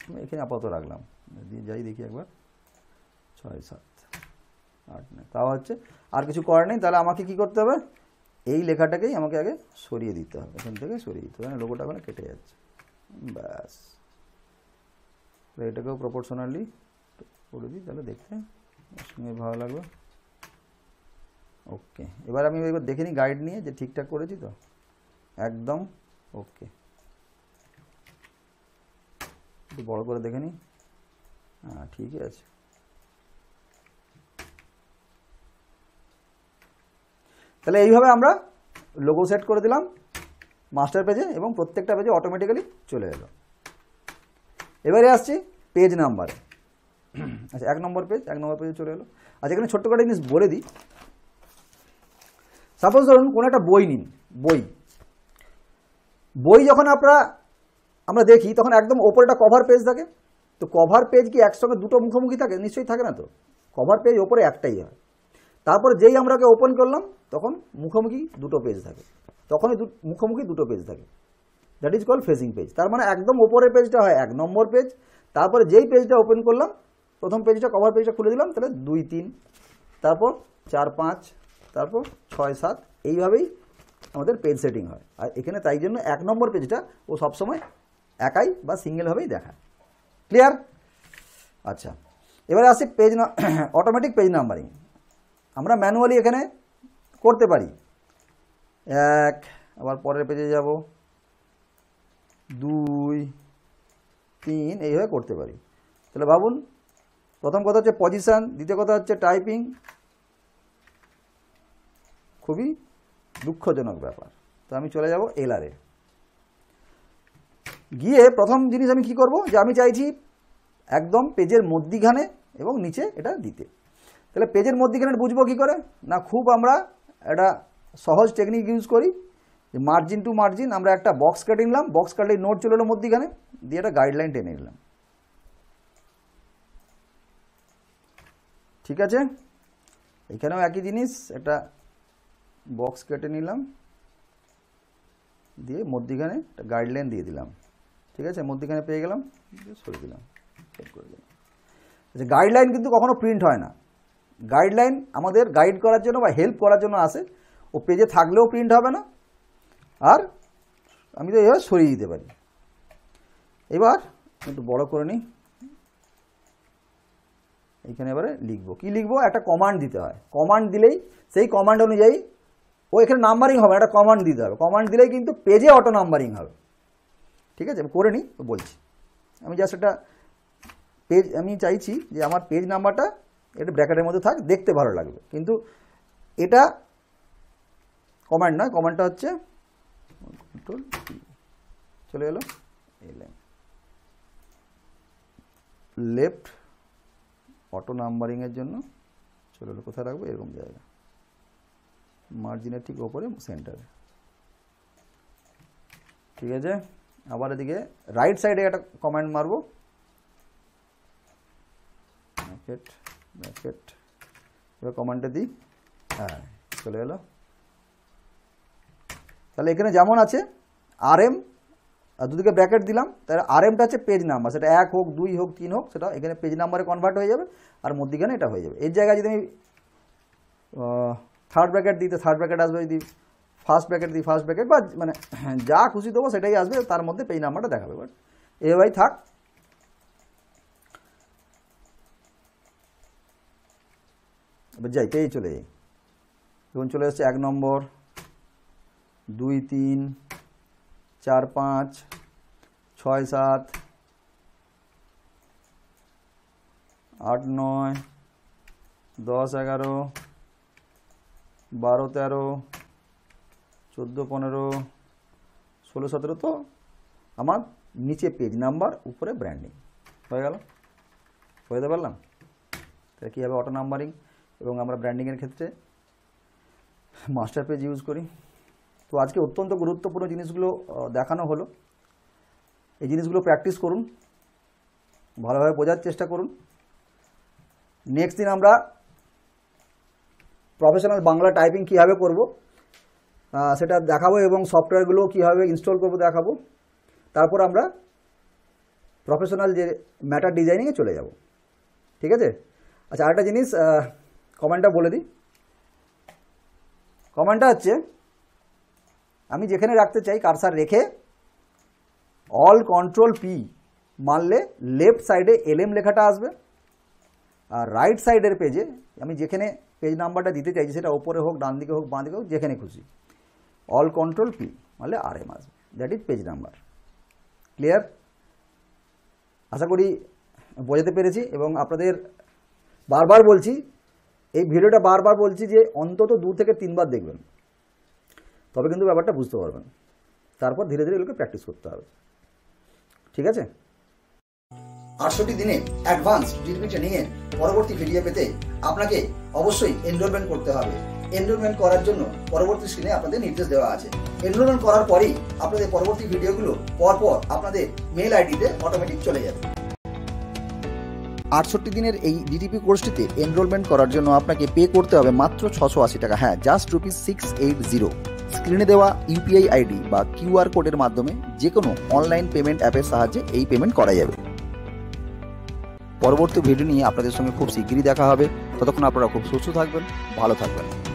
আমি এখানে আপাতত রাখলাম দিয়ে যাই দেখি একবার ছয় সাত আট নয় তাও হচ্ছে আর কিছু করার নেই তাহলে আমাকে কি করতে হবে এই লেখাটাকেই আমাকে আগে সরিয়ে দিতে হবে এখান থেকে সরিয়ে দিতে হবে লোগোটা মানে ওখানে কেটে যাচ্ছে ব্যাস এটাকেও প্রপোর্শনালি করে দিই তাহলে দেখতে শুনে ভালো লাগলো ওকে এবার আমি এবার দেখে নিই গাইড নিয়ে যে ঠিকঠাক করেছি তো একদম ওকে একটু বড় করে দেখে নিই হ্যাঁ ঠিকই আছে তাহলে এইভাবে আমরা লোগো সেট করে দিলাম মাস্টার পেজে এবং প্রত্যেকটা পেজে অটোমেটিক্যালি চলে এলো এবারে আসছি পেজ নাম্বারে আচ্ছা এক নম্বর পেজ এক নম্বর পেজে চলে এলো আচ্ছা এখানে ছোট্ট করে জিনিস বলে দিই সাপোজ ধরুন কোনো একটা বই নিন বই বই যখন আপনারা আমরা দেখি তখন একদম ওপরে একটা কভার পেজ থাকে তো কভার পেজ কি একসঙ্গে দুটো মুখোমুখি থাকে নিশ্চয়ই থাকে না তো কভার পেজ ওপরে একটাই হয় তারপর যেই আমরাকে ওপেন করলাম তখন মুখোমুখি দুটো পেজ থাকে তখনই মুখোমুখি দুটো পেজ থাকে that is call facing page তার মানে একদম ওপরের পেজটা হয় এক নম্বর পেজ তারপরে যেই পেজটা ওপেন করলাম প্রথম পেজটা কভার পেজটা খুলে দিলাম তাহলে দুই তিন তারপর চার পাঁচ তারপর ছয় সাত এইভাবেই আমাদের পেজ সেটিং হয় আর এখানে তাই জন্য এক নম্বর পেজটা ও সবসময় একাই বা সিঙ্গেলভাবেই দেখায় ক্লিয়ার আচ্ছা এবারে আসি পেজ অটোমেটিক পেজ নাম্বারিং আমরা ম্যানুয়ালি এখানে করতে পারি এক আবার পরের পেজে যাব দুই তিন এইভাবে করতে পারি তাহলে ভাবুন প্রথম কথা হচ্ছে পজিশান দ্বিতীয় কথা হচ্ছে টাইপিং খুবই দুঃখজনক ব্যাপার তো আমি চলে যাব এলারে গিয়ে প্রথম জিনিস আমি কি করব যে আমি চাইছি একদম পেজের মধ্যিখানে এবং নিচে এটা দিতে তাহলে পেজের মধ্যিখানে বুঝবো কি করে না খুব আমরা একটা সহজ টেকনিক ইউজ করি মার্জিন টু মার্জিন আমরা একটা বক্স কাটে নিলাম বক্স কাটলে নোট চলে এলো মধ্যিখানে দিয়ে একটা গাইডলাইন টেনে নিলাম ঠিক আছে এখানেও একই জিনিস একটা বক্স কেটে নিলাম দিয়ে মধ্যিখানে একটা গাইডলাইন দিয়ে দিলাম ঠিক আছে মধ্যিখানে পেয়ে গেলাম সরে দিলাম করে দিলাম আচ্ছা গাইডলাইন কিন্তু কখনো প্রিন্ট হয় না গাইডলাইন আমাদের গাইড করার জন্য বা হেল্প করার জন্য আসে ও পেজে থাকলেও প্রিন্ট হবে না আর আমি তো এভাবে সরিয়ে দিতে পারি এবার একটু বড় করে নিই এখানে এবারে লিখবো কি লিখবো একটা কমান্ড দিতে হয় কমান্ড দিলেই সেই কমান্ড অনুযায়ী ও এখানে নাম্বারিং হবে একটা কমান্ড দিতে হবে কমান্ড দিলেই কিন্তু পেজে অটো নাম্বারিং হবে ঠিক আছে আমি করে নিই বলছি আমি জাস্ট একটা পেজ আমি চাইছি যে আমার পেজ নাম্বারটা এটা ব্র্যাকেটের মধ্যে থাক দেখতে ভালো লাগবে কিন্তু এটা কমান্ড নয় কমান্ডটা হচ্ছে চলে গেল লেফট অটো নাম্বারিংয়ের জন্য চলে এলো কোথায় রাখবো এরকম জায়গা মার্জিনের ঠিক ওপরে সেন্টারে ঠিক আছে আবার এদিকে রাইট সাইডে একটা কমান্ড মারবো ব্র্যাকেট ব্র্যাকেট এবার কমান্ডটা দিই হ্যাঁ চলে এলো তাহলে এখানে যেমন আছে আর এম দুদিকে ব্র্যাকেট দিলাম তাহলে আর এমটা হচ্ছে পেজ নাম্বার সেটা এক হোক দুই হোক তিন হোক সেটা এখানে পেজ নাম্বারে কনভার্ট হয়ে যাবে আর মধ্যিখানে এটা হয়ে যাবে এর জায়গায় যদি আমি থার্ড ব্র্যাকেট দিই থার্ড ব্র্যাকেট আসবে যদি ফার্স্ট ব্র্যাকেট দিই ফার্স্ট ব্র্যাকেট বা মানে যা খুশি দেবো সেটাই আসবে তার মধ্যে পেজ নাম্বারটা দেখাবে বাট এভাবেই থাক এবার যাই পেয়ে চলে যাই চলে আসছে এক নম্বর দুই তিন চার পাঁচ ছয় সাত আট নয় দশ এগারো বারো তেরো চোদ্দো পনেরো ষোলো সতেরো তো আমার নিচে পেজ নাম্বার উপরে ব্র্যান্ডিং হয়ে গেল বুঝতে পারলাম তাহলে কী হবে অটো নাম্বারিং এবং আমরা ব্র্যান্ডিংয়ের ক্ষেত্রে মাস্টার পেজ ইউজ করি তো আজকে অত্যন্ত গুরুত্বপূর্ণ জিনিসগুলো দেখানো হলো এই জিনিসগুলো প্র্যাকটিস করুন ভালোভাবে বোঝার চেষ্টা করুন নেক্সট দিন আমরা প্রফেশনাল বাংলা টাইপিং কীভাবে করব সেটা দেখাবো এবং সফটওয়্যারগুলো কীভাবে ইনস্টল করবো দেখাবো তারপর আমরা প্রফেশনাল যে ম্যাটার ডিজাইনিংয়ে চলে যাব ঠিক আছে আচ্ছা আরেকটা জিনিস কমেন্টটা বলে দিই কমেন্টটা হচ্ছে আমি যেখানে রাখতে চাই কারসার রেখে অল কন্ট্রোল পি মারলে লেফট সাইডে এলএম লেখাটা আসবে আর রাইট সাইডের পেজে আমি যেখানে পেজ নাম্বারটা দিতে চাইছি সেটা ওপরে হোক ডান দিকে হোক বাঁ দিকে হোক যেখানে খুশি অল কন্ট্রোল পি মারলে আর এম আসবে that is page number clear আশা করি বোঝাতে পেরেছি এবং আপনাদের বারবার বলছি এই ভিডিওটা বারবার বলছি যে অন্তত দু থেকে তিনবার দেখবেন তবে কিন্তু ব্যাপারটা বুঝতে পারবেন তারপর ধীরে ধীরে এগুলোকে প্র্যাকটিস করতে হবে ঠিক আছে আটষট্টি দিনে অ্যাডভান্স ডিডবিটা নিয়ে পরবর্তী ভিডিও পেতে আপনাকে অবশ্যই এনরোলমেন্ট করতে হবে এনরোলমেন্ট করার জন্য পরবর্তী স্ক্রিনে আপনাদের নির্দেশ দেওয়া আছে এনরোলমেন্ট করার পরেই আপনাদের পরবর্তী ভিডিওগুলো পরপর আপনাদের মেল আইডিতে অটোমেটিক চলে যাবে আটষট্টি দিনের এই ডিটিপি কোর্সটিতে এনরোলমেন্ট করার জন্য আপনাকে পে করতে হবে মাত্র ছশো আশি টাকা হ্যাঁ just rupees six eight zero স্ক্রিনে দেওয়া ইউপিআই আইডি বা কিউআর কোডের মাধ্যমে যে কোনো অনলাইন পেমেন্ট অ্যাপের সাহায্যে এই পেমেন্ট করা যাবে পরবর্তী ভিডিও নিয়ে আপনাদের সঙ্গে খুব শিগগিরই দেখা হবে ততক্ষণ আপনারা খুব সুস্থ থাকবেন ভালো থাকবেন